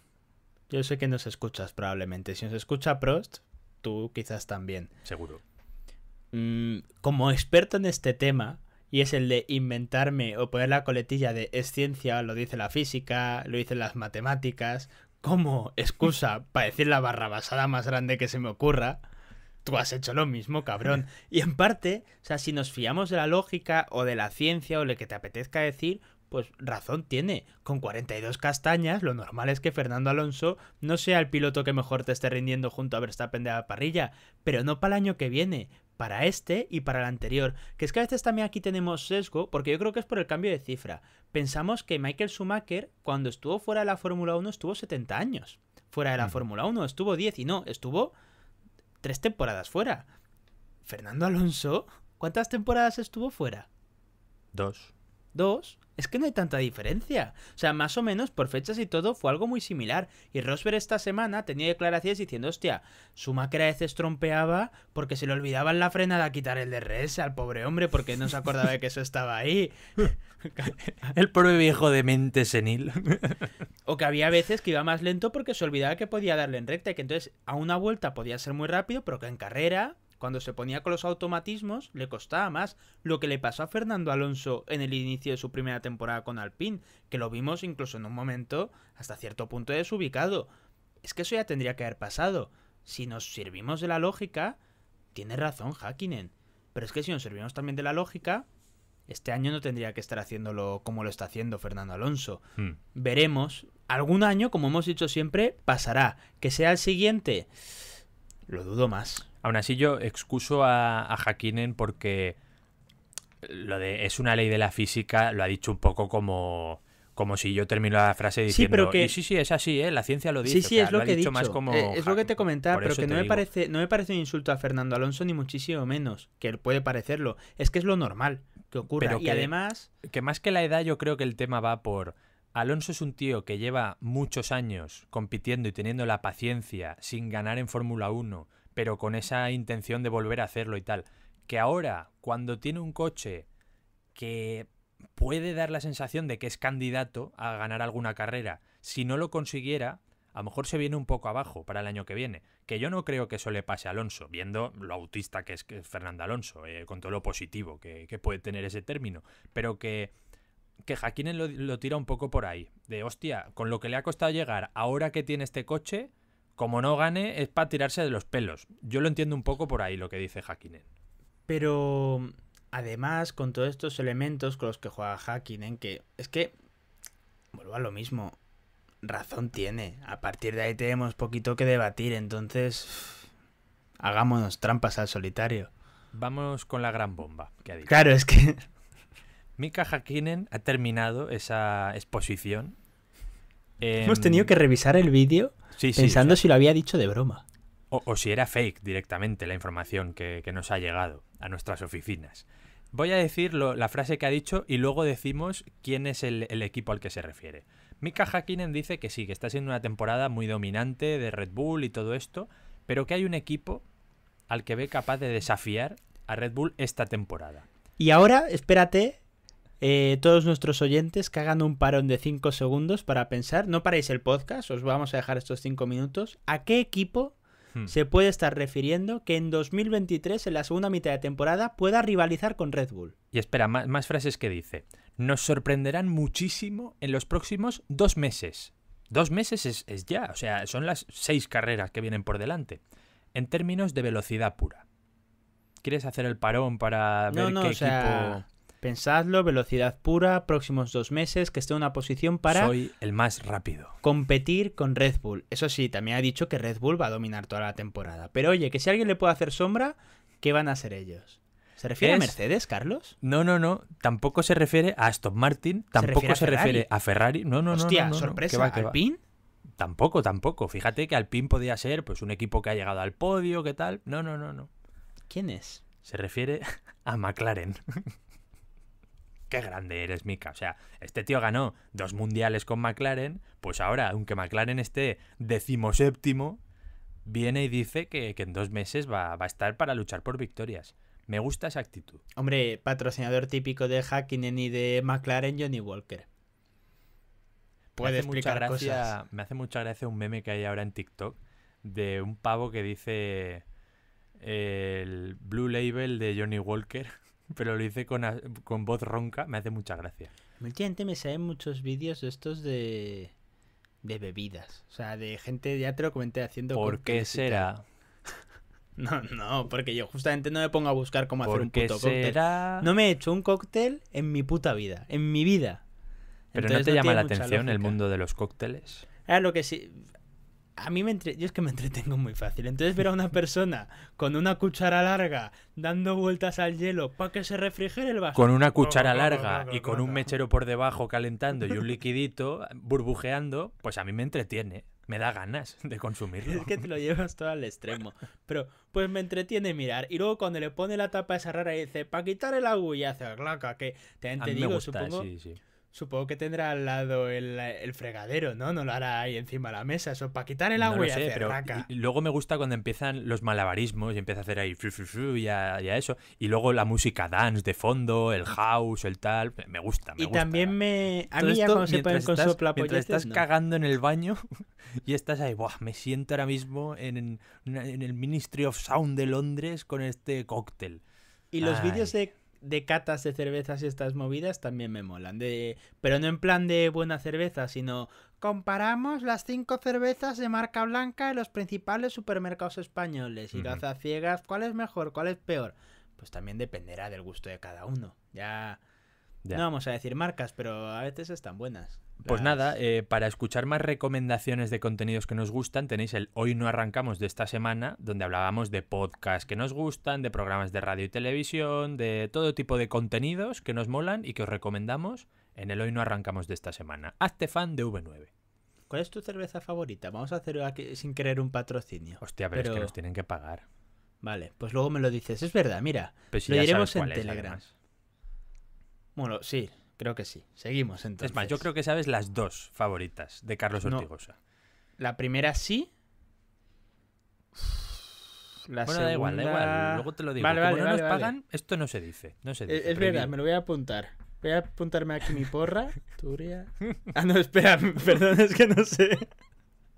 yo sé que nos escuchas probablemente. Si nos escucha Prost, tú quizás también. Seguro. Mm, como experto en este tema, y es el de inventarme o poner la coletilla de es ciencia, lo dice la física, lo dicen las matemáticas, como excusa para decir la barrabasada más grande que se me ocurra, tú has hecho lo mismo, cabrón. Y en parte, o sea, si nos fiamos de la lógica o de la ciencia o lo que te apetezca decir, pues razón tiene. Con 42 castañas, lo normal es que Fernando Alonso no sea el piloto que mejor te esté rindiendo junto a Verstappen de la parrilla, pero no para el año que viene, para este y para el anterior. Que es que a veces también aquí tenemos sesgo, porque yo creo que es por el cambio de cifra. Pensamos que Michael Schumacher, cuando estuvo fuera de la Fórmula 1, estuvo 70 años. Fuera de la mm. Fórmula 1, estuvo 10 y no, estuvo tres temporadas fuera. Fernando Alonso, ¿cuántas temporadas estuvo fuera? Dos. Dos, es que no hay tanta diferencia. O sea, más o menos por fechas y todo fue algo muy similar. Y Rosberg esta semana tenía declaraciones diciendo, hostia, su macra a veces trompeaba porque se le olvidaba la frenada a quitar el DRS al pobre hombre porque no se acordaba de que eso estaba ahí. el pobre viejo de mente senil. o que había veces que iba más lento porque se olvidaba que podía darle en recta y que entonces a una vuelta podía ser muy rápido, pero que en carrera cuando se ponía con los automatismos, le costaba más lo que le pasó a Fernando Alonso en el inicio de su primera temporada con Alpine, que lo vimos incluso en un momento hasta cierto punto desubicado. Es que eso ya tendría que haber pasado. Si nos sirvimos de la lógica, tiene razón Hakkinen. Pero es que si nos servimos también de la lógica, este año no tendría que estar haciéndolo como lo está haciendo Fernando Alonso. Hmm. Veremos. Algún año, como hemos dicho siempre, pasará. Que sea el siguiente, lo dudo más. Aún así, yo excuso a, Hakinen porque lo de es una ley de la física lo ha dicho un poco como como si yo termino la frase diciendo sí, pero que... sí sí es así eh la ciencia lo dice sí sí es lo, que he dicho, más como eh, es lo que te comentaba pero que no me parece no me parece un insulto a Fernando Alonso ni muchísimo menos que puede parecerlo es que es lo normal que ocurra y que, además que más que la edad yo creo que el tema va por Alonso es un tío que lleva muchos años compitiendo y teniendo la paciencia sin ganar en Fórmula 1 pero con esa intención de volver a hacerlo y tal. Que ahora, cuando tiene un coche que puede dar la sensación de que es candidato a ganar alguna carrera, si no lo consiguiera, a lo mejor se viene un poco abajo para el año que viene. Que yo no creo que eso le pase a Alonso, viendo lo autista que es Fernando Alonso, eh, con todo lo positivo que, puede tener ese término, pero que, que lo, lo tira un poco por ahí. De hostia, con lo que le ha costado llegar, ahora que tiene este coche, como no gane, es para tirarse de los pelos. Yo lo entiendo un poco por ahí lo que dice Hakinen. Pero además, con todos estos elementos con los que juega Hakinen, que es que, vuelvo a lo mismo, razón tiene. A partir de ahí tenemos poquito que debatir, entonces hagámonos trampas al solitario. Vamos con la gran bomba Claro, es que... Mika Hakkinen ha terminado esa exposición Hemos tenido em, que revisar el vídeo pensando si lo había dicho de broma. O, si era fake directamente la información que, nos ha llegado a nuestras oficinas. Voy a decir la frase que ha dicho y luego decimos quién es el, el equipo al que se refiere. Mika Hakkinen dice que sí, que está siendo una temporada muy dominante de Red Bull y todo esto, pero que hay un equipo al que ve capaz de desafiar a Red Bull esta temporada. Y ahora, espérate, eh, todos nuestros oyentes que hagan un parón de 5 segundos para pensar, no paréis el podcast, os vamos a dejar estos 5 minutos, ¿a qué equipo hmm. se puede estar refiriendo que en 2023, en la segunda mitad de temporada, pueda rivalizar con Red Bull? Y espera, más, frases que dice, nos sorprenderán muchísimo en los próximos dos meses. Dos meses es, ya, o sea, son las seis carreras que vienen por delante, en términos de velocidad pura. ¿Quieres hacer el parón para ver qué equipo... Pensadlo, velocidad pura, próximos dos meses, que esté en una posición para... Soy el más rápido. Competir con Red Bull. Eso sí, también ha dicho que Red Bull va a dominar toda la temporada. Pero oye, que si alguien le puede hacer sombra, ¿qué van a ser ellos? ¿Se refiere a Mercedes, Carlos? No, no, no. Tampoco se refiere a Aston Martin. Tampoco se refiere a Ferrari. No, no, no. Hostia, sorpresa. ¿Alpine? Tampoco, tampoco. Fíjate que Alpine podía ser pues un equipo que ha llegado al podio, ¿qué tal? No, no, no, no. ¿Quién es? Se refiere a McLaren. qué grande eres, Mika. O sea, este tío ganó dos mundiales con McLaren, pues ahora, aunque McLaren esté decimoséptimo, viene y dice que, en dos meses va, a estar para luchar por victorias. Me gusta esa actitud. Hombre, patrocinador típico de Hakkinen y de McLaren, Johnny Walker. Puede explicar Me hace mucha gracia un meme que hay ahora en TikTok de un pavo que dice el Blue Label de Johnny Walker pero lo hice con, voz ronca, me hace mucha gracia. Últimamente me salen muchos vídeos estos de, de bebidas. O sea, de gente, ya te lo comenté, haciendo... ¿Por qué será? No, no, porque yo justamente no me pongo a buscar cómo hacer un puto cóctel. No me he hecho un cóctel en mi puta vida, en mi vida. Pero no te llama la atención el mundo de los cócteles. Ah, lo que sí a mí me entre... yo es que me entretengo muy fácil. Entonces ver a una persona con una cuchara larga dando vueltas al hielo para que se refrigere el vaso. Con una cuchara larga y con un mechero por debajo calentando y un liquidito burbujeando, pues a mí me entretiene. Me da ganas de consumirlo. Es que te lo llevas todo al extremo. Pero pues me entretiene mirar. Y luego cuando le pone la tapa esa rara y dice, para quitar el y hace placa que te, te digo, Supongo que tendrá al lado el, fregadero, ¿no? No lo hará ahí encima de la mesa, eso para quitar el agua y hacer pero Y luego me gusta cuando empiezan los malabarismos y empieza a hacer ahí y, a, eso. Y luego la música dance de fondo, el house, el tal. Me gusta, me y gusta. Y también me. A mí ya ponen con estás, sopla Mientras estás cagando en el baño y estás ahí, Buah, me siento ahora mismo en, en el Ministry of Sound de Londres con este cóctel. Y los vídeos de de catas de cervezas y estas movidas también me molan. De, pero no en plan de buena cerveza, sino comparamos las cinco cervezas de marca blanca en los principales supermercados españoles y lo ciegas, ¿cuál es mejor, cuál es peor? Pues también dependerá del gusto de cada uno. ya. No vamos a decir marcas, pero a veces están buenas. Pues nada, eh, para escuchar más recomendaciones de contenidos que nos gustan, tenéis el Hoy no arrancamos de esta semana, donde hablábamos de podcasts que nos gustan, de programas de radio y televisión, de todo tipo de contenidos que nos molan y que os recomendamos en el Hoy no arrancamos de esta semana. Hazte fan de V9. ¿Cuál es tu cerveza favorita? Vamos a hacer sin querer un patrocinio. Hostia, pero, es que nos tienen que pagar. Vale, pues luego me lo dices. Es verdad, mira. Pues lo diremos en Telegram. bueno, sí, Creo que sí. Seguimos entonces. Es más, yo creo que sabes las dos favoritas de Carlos Ortigosa. La primera sí. La bueno, da igual, da igual. Luego te lo digo. Como no nos pagan, esto no se dice. No se eh, dice. Es, verdad, me lo voy a apuntar. Voy a apuntarme aquí mi porra. Turia. Ah, no, espera, perdón, es que no sé.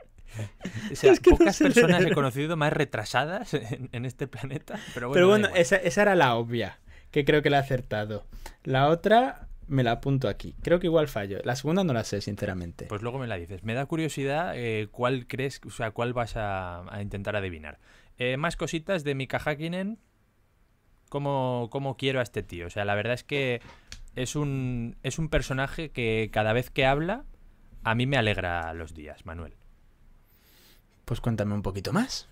es que pocas personas he conocido más retrasadas en, este planeta. Pero bueno, esa, esa, era la obvia, que creo que la he acertado. La otra, me la apunto aquí. Creo que igual fallo. La segunda no la sé, sinceramente. Pues luego me la dices. Me da curiosidad eh, cuál crees, o sea, cuál vas a, intentar adivinar. Eh, más cositas de Mika Hakkinen. ¿Cómo, como quiero a este tío? O sea, la verdad es que es un, es un personaje que cada vez que habla, a mí me alegra los días, Manuel. Pues cuéntame un poquito más.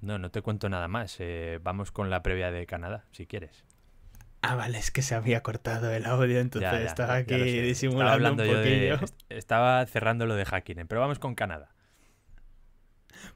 No, no te cuento nada más. Eh, vamos con la previa de Canadá, si quieres. Ah, vale, es que se había cortado el audio, entonces estaba aquí disimulando un poquillo. estaba cerrando lo de Hacking. pero vamos con Canadá.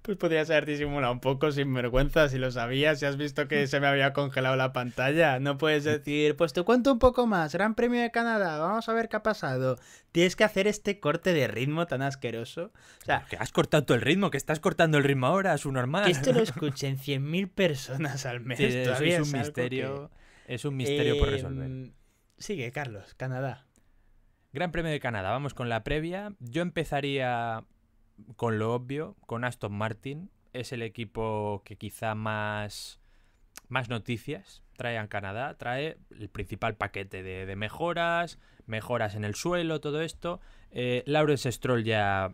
Pues podrías haber disimulado un poco sin vergüenza si lo sabías, si has visto que se me había congelado la pantalla. No puedes mm. decir, pues te cuento un poco más, Gran Premio de Canadá, vamos a ver qué ha pasado. Tienes que hacer este corte de ritmo tan asqueroso. O sea, que has cortado todo el ritmo, que estás cortando el ritmo ahora, es un normal. Que esto lo escuchen 100.000 personas al mes. todavía es un misterio. Es un misterio por resolver. Em, sigue, Carlos, Canadá. Gran Premio de Canadá, vamos con la previa. Yo empezaría con lo obvio, con Aston Martin. Es el equipo que quizá más, más noticias trae en Canadá. Trae el principal paquete de, mejoras, mejoras en el suelo, todo esto. Eh, Stroll ya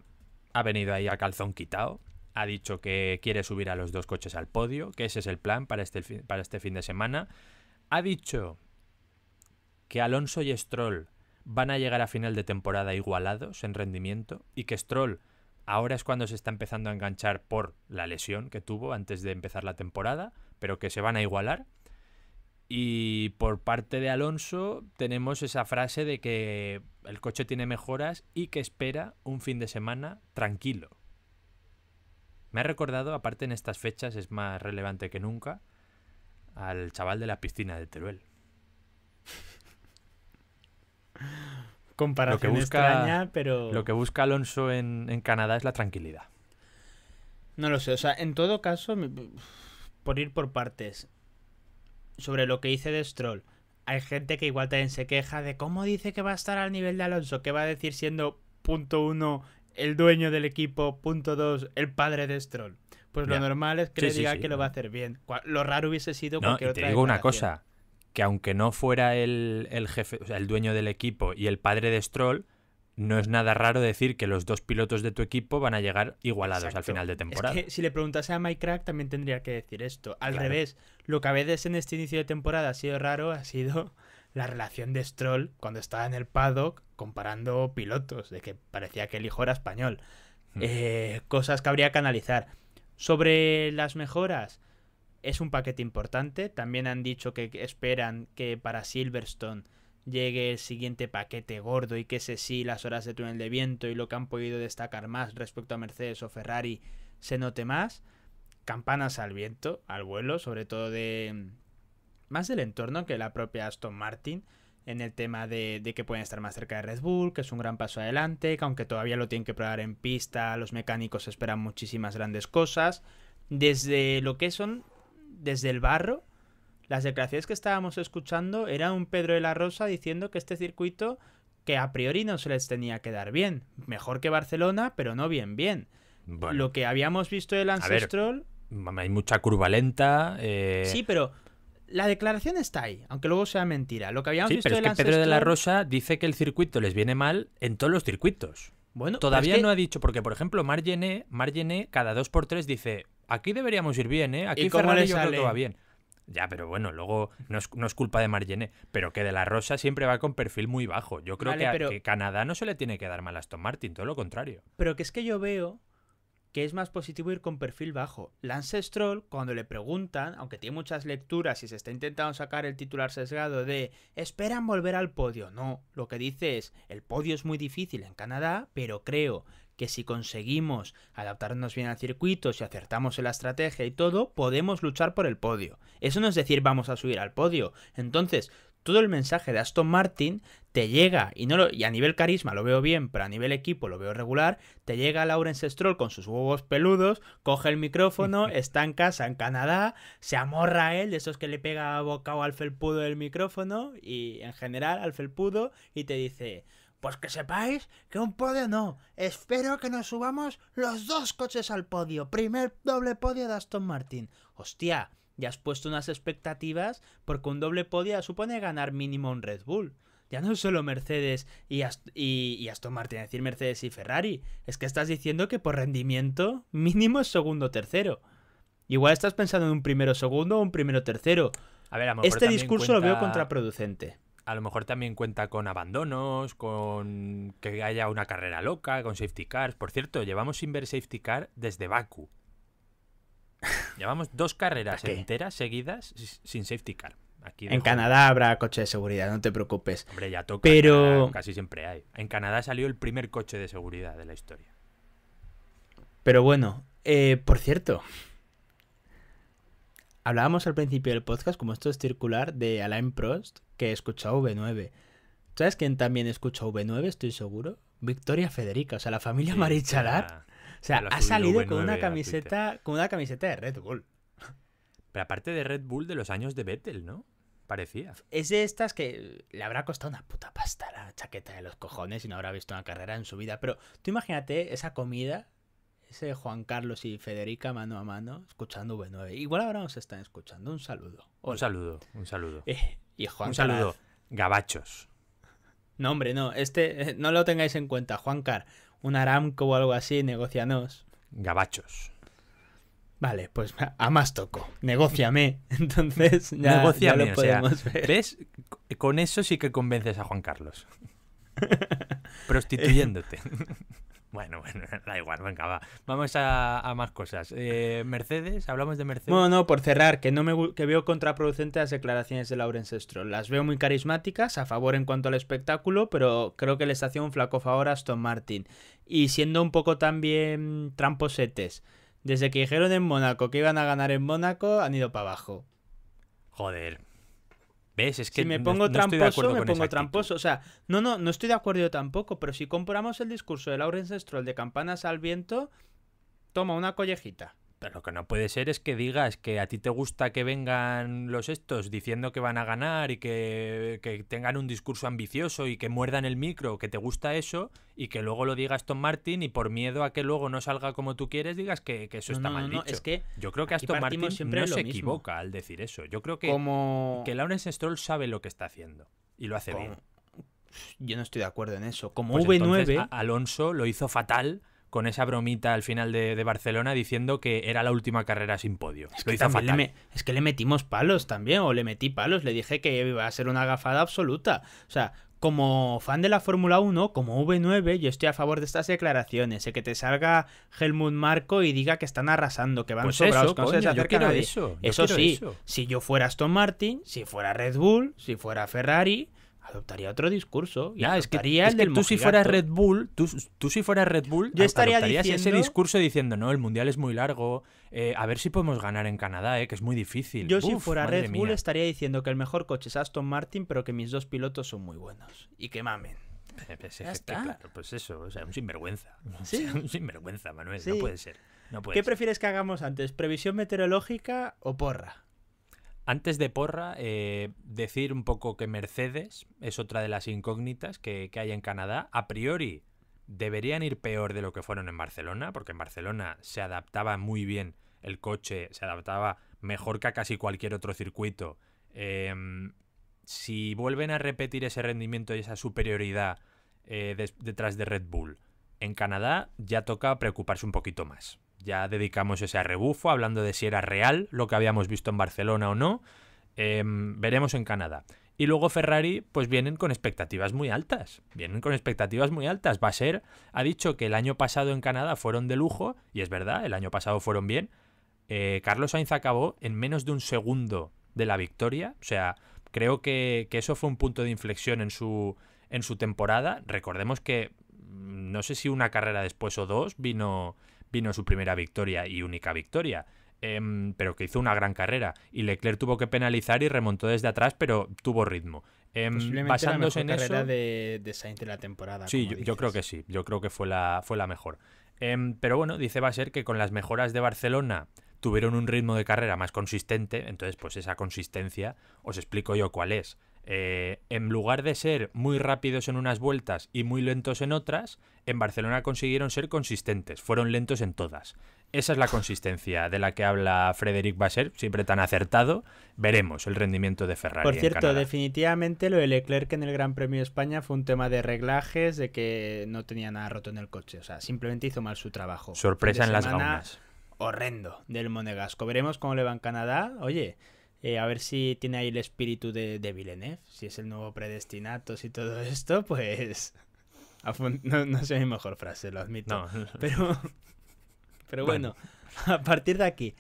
ha venido ahí a calzón quitado. Ha dicho que quiere subir a los dos coches al podio, que ese es el plan para este, para este fin de semana ha dicho que Alonso y Stroll van a llegar a final de temporada igualados en rendimiento y que Stroll ahora es cuando se está empezando a enganchar por la lesión que tuvo antes de empezar la temporada, pero que se van a igualar. Y por parte de Alonso tenemos esa frase de que el coche tiene mejoras y que espera un fin de semana tranquilo. Me ha recordado, aparte en estas fechas es más relevante que nunca, al chaval de la piscina de Teruel. Comparación que busca, extraña, pero... Lo que busca Alonso en, en, Canadá es la tranquilidad. No lo sé, o sea, en todo caso, por ir por partes, sobre lo que dice de Stroll, hay gente que igual también se queja de cómo dice que va a estar al nivel de Alonso, que va a decir siendo punto uno el dueño del equipo, punto dos el padre de Stroll pues lo normal es que le diga que lo va a hacer bien. Lo raro hubiese sido cualquier y te digo una cosa, que aunque no fuera el, el jefe, el dueño del equipo y el padre de Stroll, no es nada raro decir que los dos pilotos de tu equipo van a llegar igualados al final de temporada. si le preguntase a Mike Crack también tendría que decir esto. Al revés, lo que a veces en este inicio de temporada ha sido raro ha sido la relación de Stroll cuando estaba en el paddock comparando pilotos, de que parecía que el hijo era español. Hmm. Eh, cosas que habría que analizar. Sobre las mejoras, es un paquete importante. También han dicho que esperan que para Silverstone llegue el siguiente paquete gordo y que ese sí, las horas de túnel de viento y lo que han podido destacar más respecto a Mercedes o Ferrari se note más. Campanas al viento, al vuelo, sobre todo de mm, más del entorno que la propia Aston Martin en el tema de, que pueden estar más cerca de Red Bull, que es un gran paso adelante, que aunque todavía lo tienen que probar en pista, los mecánicos esperan muchísimas grandes cosas. Desde lo que son, desde el barro, las declaraciones que estábamos escuchando eran un Pedro de la Rosa diciendo que este circuito que a priori no se les tenía que dar bien, mejor que Barcelona, pero no bien bien. lo que habíamos visto del Ancestral... Hay mucha curva lenta. Eh, sí, pero la declaración está ahí, aunque luego sea mentira. Lo que habíamos sí, pero es que Pedro de la Rosa dice que el circuito les viene mal en todos los circuitos. Bueno, todavía no ha dicho, porque por ejemplo, Margené, cada dos por tres dice, aquí deberíamos ir bien, ¿eh? Aquí Ferrari yo creo que va bien. Ya, pero bueno, luego no es, culpa de Margené, pero que de la Rosa siempre va con perfil muy bajo. Yo creo que, a Canadá no se le tiene que dar mal a Aston Martin, todo lo contrario. Pero que es que yo veo que es más positivo ir con perfil bajo. Lance Stroll, cuando le preguntan, aunque tiene muchas lecturas y se está intentando sacar el titular sesgado de esperan volver al podio, no, lo que dice es el podio es muy difícil en Canadá, pero creo que si conseguimos adaptarnos bien al circuito, si acertamos en la estrategia y todo, podemos luchar por el podio. Eso no es decir vamos a subir al podio. Entonces, todo el mensaje de Aston Martin te llega, y, no lo, y a nivel carisma lo veo bien, pero a nivel equipo lo veo regular, te llega Lawrence Stroll con sus huevos peludos, coge el micrófono, está en casa en Canadá, se amorra a él, de esos que le pega bocado al felpudo del micrófono, y en general al felpudo, y te dice... Pues que sepáis que un podio no. Espero que nos subamos los dos coches al podio. Primer doble podio de Aston Martin. Hostia, ya has puesto unas expectativas porque un doble podio supone ganar mínimo un Red Bull. Ya no es solo Mercedes y, Aston Martin, es decir Mercedes y Ferrari. Es que estás diciendo que por rendimiento mínimo es segundo tercero. Igual estás pensando en un primero segundo o un primero tercero. A ver, a lo mejor este discurso lo veo contraproducente a lo mejor también cuenta con abandonos, con que haya una carrera loca, con safety cars. Por cierto, llevamos sin ver safety car desde Baku. Llevamos dos carreras enteras seguidas sin safety car. Aquí en Canadá habrá coche de seguridad, no te preocupes. Hombre, ya toca. casi siempre hay. En Canadá salió el primer coche de seguridad de la historia. Pero bueno, eh, por cierto, hablábamos al principio del podcast, como esto es circular, de Alain Prost, que escucha V9. ¿Sabes quién también escucha V9? Estoy seguro. Victoria Federica, o sea, la familia Marichalar. O sea, ha salido con una camiseta, con una camiseta de Red Bull. Pero aparte de Red Bull de los años de Vettel, ¿no? Parecía. Es de estas que le habrá costado una puta pasta la chaqueta de los cojones y no habrá visto una carrera en su vida. Pero tú imagínate esa comida, ese Juan Carlos y Federica mano a mano, escuchando V9. Igual ahora nos están escuchando. Un saludo. Un saludo, un saludo. Eh, un saludo. Gabachos. No, hombre, no. Este, eh, no lo tengáis en cuenta. Juan Car, un Aramco o algo así, negocianos. Gabachos. Vale, pues a más toco. Negociame. Entonces ya, Negociame, lo ver. ¿Ves? Con eso sí que convences a Juan Carlos. Prostituyéndote. Bueno, bueno, da igual, venga, va. Vamos a, más cosas. Eh, Mercedes, hablamos de Mercedes. Bueno, no, por cerrar, que no me que veo contraproducente las declaraciones de Lawrence Stroll. Las veo muy carismáticas, a favor en cuanto al espectáculo, pero creo que les hacía un flaco favor a Aston Martin. Y siendo un poco también tramposetes. Desde que dijeron en Mónaco que iban a ganar en Mónaco, han ido para abajo. Joder, ¿Ves? Es que si me pongo tramposo, me pongo tramposo. O sea, no, no, no estoy de acuerdo tampoco, pero si compramos el discurso de Laurence Stroll de campanas al viento, toma una collejita. Pero lo que no puede ser es que digas que a ti te gusta que vengan los estos diciendo que van a ganar y que, tengan un discurso ambicioso y que muerdan el micro, que te gusta eso, y que luego lo digas Aston Martin y por miedo a que luego no salga como tú quieres digas que, eso está mal dicho. Es que Yo creo que Aston Martin siempre no se equivoca al decir eso. Yo creo que, que Lawrence Stroll sabe lo que está haciendo y lo hace bien. Yo no estoy de acuerdo en eso. Como pues V9... Alonso lo hizo fatal con esa bromita al final de, Barcelona diciendo que era la última carrera sin podio. Es que, le metimos palos también, o le metí palos, le dije que iba a ser una gafada absoluta. O sea, como fan de la Fórmula 1, como V9, yo estoy a favor de estas declaraciones, Sé que te salga Helmut Marco y diga que están arrasando, que van pues sobrados, que no Eso, eso sí, si yo fuera Aston Martin, si fuera Red Bull, si fuera Ferrari, adoptaría otro discurso. ya es que, tú si fueras Red Bull, tú, si fueras Red Bull, yo estaría diciendo... ese discurso diciendo, no, el mundial es muy largo, eh, a ver si podemos ganar en Canadá, eh, que es muy difícil. Yo si fuera Red Bull estaría diciendo que el mejor coche es Aston Martin, pero que mis dos pilotos son muy buenos y que mamen. Eh, pues, Claro, pues eso, o sea, un sinvergüenza. un sinvergüenza, Manuel, no puede ser. ¿Qué prefieres que hagamos antes, previsión meteorológica o porra? Antes de Porra, eh, decir un poco que Mercedes es otra de las incógnitas que, hay en Canadá. A priori, deberían ir peor de lo que fueron en Barcelona, porque en Barcelona se adaptaba muy bien el coche, se adaptaba mejor que a casi cualquier otro circuito. Em, si vuelven a repetir ese rendimiento y esa superioridad eh, detrás de Red Bull en Canadá, ya toca preocuparse un poquito más ya dedicamos ese rebufo hablando de si era real lo que habíamos visto en Barcelona o no. Em, veremos en Canadá. Y luego Ferrari, pues vienen con expectativas muy altas. Vienen con expectativas muy altas. Va a ser, ha dicho que el año pasado en Canadá fueron de lujo, y es verdad, el año pasado fueron bien. Eh, Carlos Sainz acabó en menos de un segundo de la victoria. O sea, creo que, eso fue un punto de inflexión en su, en su temporada. Recordemos que mm, no sé si una carrera después o dos vino vino su primera victoria y única victoria. Em, pero que hizo una gran carrera y Leclerc tuvo que penalizar y remontó desde atrás, pero tuvo ritmo. Eh, basándose la en carrera de, Sainz de la temporada. Sí, yo, creo que sí, yo creo que fue la, fue la mejor. Em, pero bueno, dice va a ser que con las mejoras de Barcelona tuvieron un ritmo de carrera más consistente, entonces pues esa consistencia os explico yo cuál es. Eh, en lugar de ser muy rápidos en unas vueltas y muy lentos en otras, en Barcelona consiguieron ser consistentes, fueron lentos en todas. Esa es la consistencia de la que habla Frederic Basser, siempre tan acertado. Veremos el rendimiento de Ferrari. Por cierto, definitivamente lo de Leclerc en el Gran Premio de España fue un tema de reglajes, de que no tenía nada roto en el coche, o sea, simplemente hizo mal su trabajo. Sorpresa en las gaunas. Horrendo del Monegasco. Veremos cómo le va en Canadá. Oye, eh, a ver si tiene ahí el espíritu de, de Villeneuve, si es el nuevo predestinato y todo esto, pues... No, sé mi mejor frase, lo admito. Pero, pero bueno, a partir de aquí,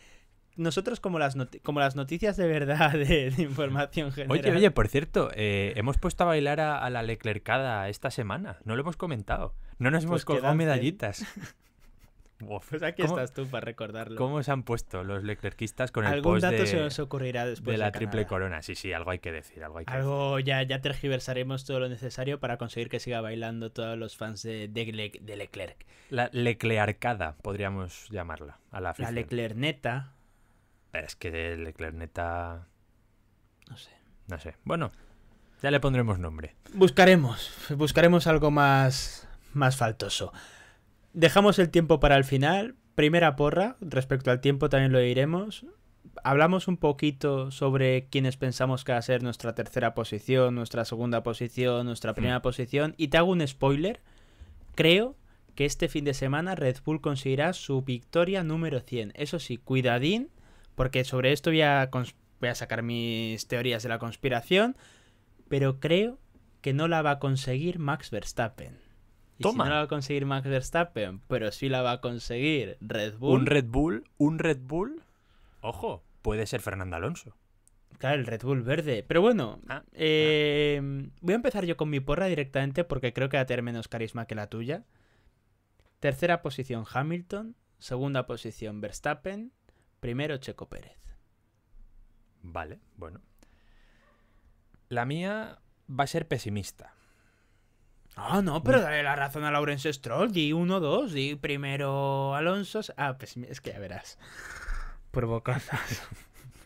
nosotros como las, como las noticias de verdad de, información general. Oye, oye, por cierto, eh, hemos puesto a bailar a, la Leclercada esta semana. No lo hemos comentado. No nos pues hemos colgado medallitas. aquí estás tú para recordarlo. ¿Cómo se han puesto los leclerquistas con el ¿Algún dato se nos ocurrirá después de la triple corona? Sí, sí, algo hay que decir. Algo, algo Ya, ya tergiversaremos todo lo necesario para conseguir que siga bailando todos los fans de, de, Leclerc. La Leclercada, podríamos llamarla. A la, la Leclerneta. Es que Leclerneta. No sé. No sé. Bueno, ya le pondremos nombre. Buscaremos. Buscaremos algo más. más faltoso. Dejamos el tiempo para el final. Primera porra, respecto al tiempo también lo diremos. Hablamos un poquito sobre quienes pensamos que va a ser nuestra tercera posición, nuestra segunda posición, nuestra hmm. primera posición. Y te hago un spoiler. Creo que este fin de semana Red Bull conseguirá su victoria número 100. Eso sí, cuidadín, porque sobre esto voy a sacar mis teorías de la conspiración, pero creo que no la va a conseguir Max Verstappen. Si no la va a conseguir Max Verstappen, pero si la va a conseguir Red Bull. Un Red Bull, un Red Bull, ojo, puede ser Fernando Alonso. Claro, el Red Bull verde. Pero bueno, ah, em, voy a empezar yo con mi porra directamente porque creo que va a tener menos carisma que la tuya. Tercera posición Hamilton, segunda posición Verstappen, primero Checo Pérez. Vale, bueno. La mía va a ser pesimista. Ah, no, pero dale la razón a Laurence Stroll. Di 1-2, di primero Alonso. Ah, pues es que ya verás. provocadas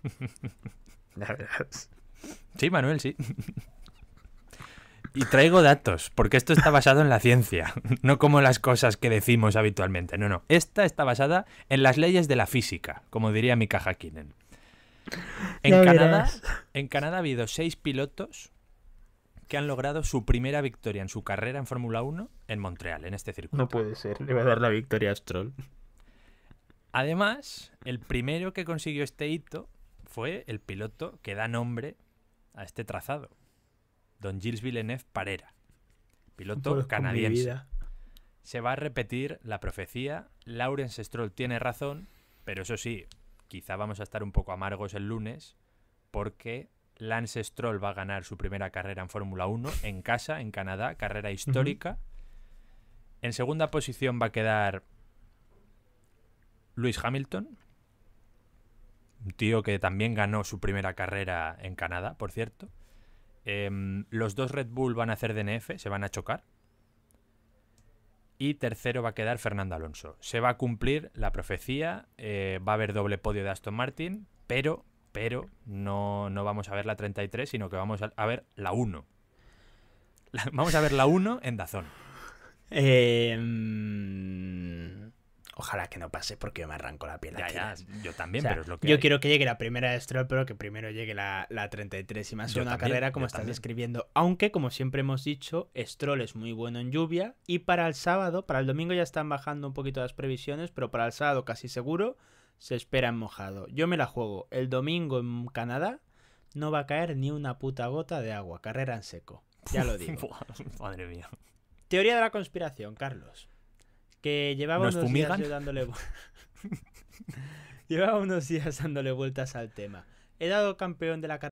Sí, Manuel, sí. Y traigo datos, porque esto está basado en la ciencia, no como las cosas que decimos habitualmente. No, no. Esta está basada en las leyes de la física, como diría Mika Hakinen. En, Canadá, en Canadá ha habido seis pilotos que han logrado su primera victoria en su carrera en Fórmula 1 en Montreal, en este circuito. No puede ser, le va a dar la victoria a Stroll. Además, el primero que consiguió este hito fue el piloto que da nombre a este trazado, Don Gilles Villeneuve Parera, piloto canadiense. Se va a repetir la profecía, Lawrence Stroll tiene razón, pero eso sí, quizá vamos a estar un poco amargos el lunes porque Lance Stroll va a ganar su primera carrera en Fórmula 1 en casa, en Canadá, carrera histórica. En segunda posición va a quedar Luis Hamilton, un tío que también ganó su primera carrera en Canadá, por cierto. Em, los dos Red Bull van a hacer DNF, se van a chocar. Y tercero va a quedar Fernando Alonso. Se va a cumplir la profecía, eh, va a haber doble podio de Aston Martin, pero pero no, no vamos a ver la 33, sino que vamos a ver la 1. vamos a ver la 1 en Dazón. Em, ojalá que no pase porque me arranco la piel. Ya, yo también, pero es lo que. Yo quiero que llegue la primera de Stroll, pero que primero llegue la, 33 y más una carrera como estás describiendo. Aunque, como siempre hemos dicho, Stroll es muy bueno en lluvia y para el sábado, para el domingo ya están bajando un poquito las previsiones, pero para el sábado casi seguro se espera en mojado. Yo me la juego. El domingo en Canadá no va a caer ni una puta gota de agua. Carrera en seco. Ya lo digo. Madre mía. Teoría de la conspiración, Carlos. Que llevaba unos días dándole Llevaba unos días dándole vueltas al tema. He dado campeón de la carrera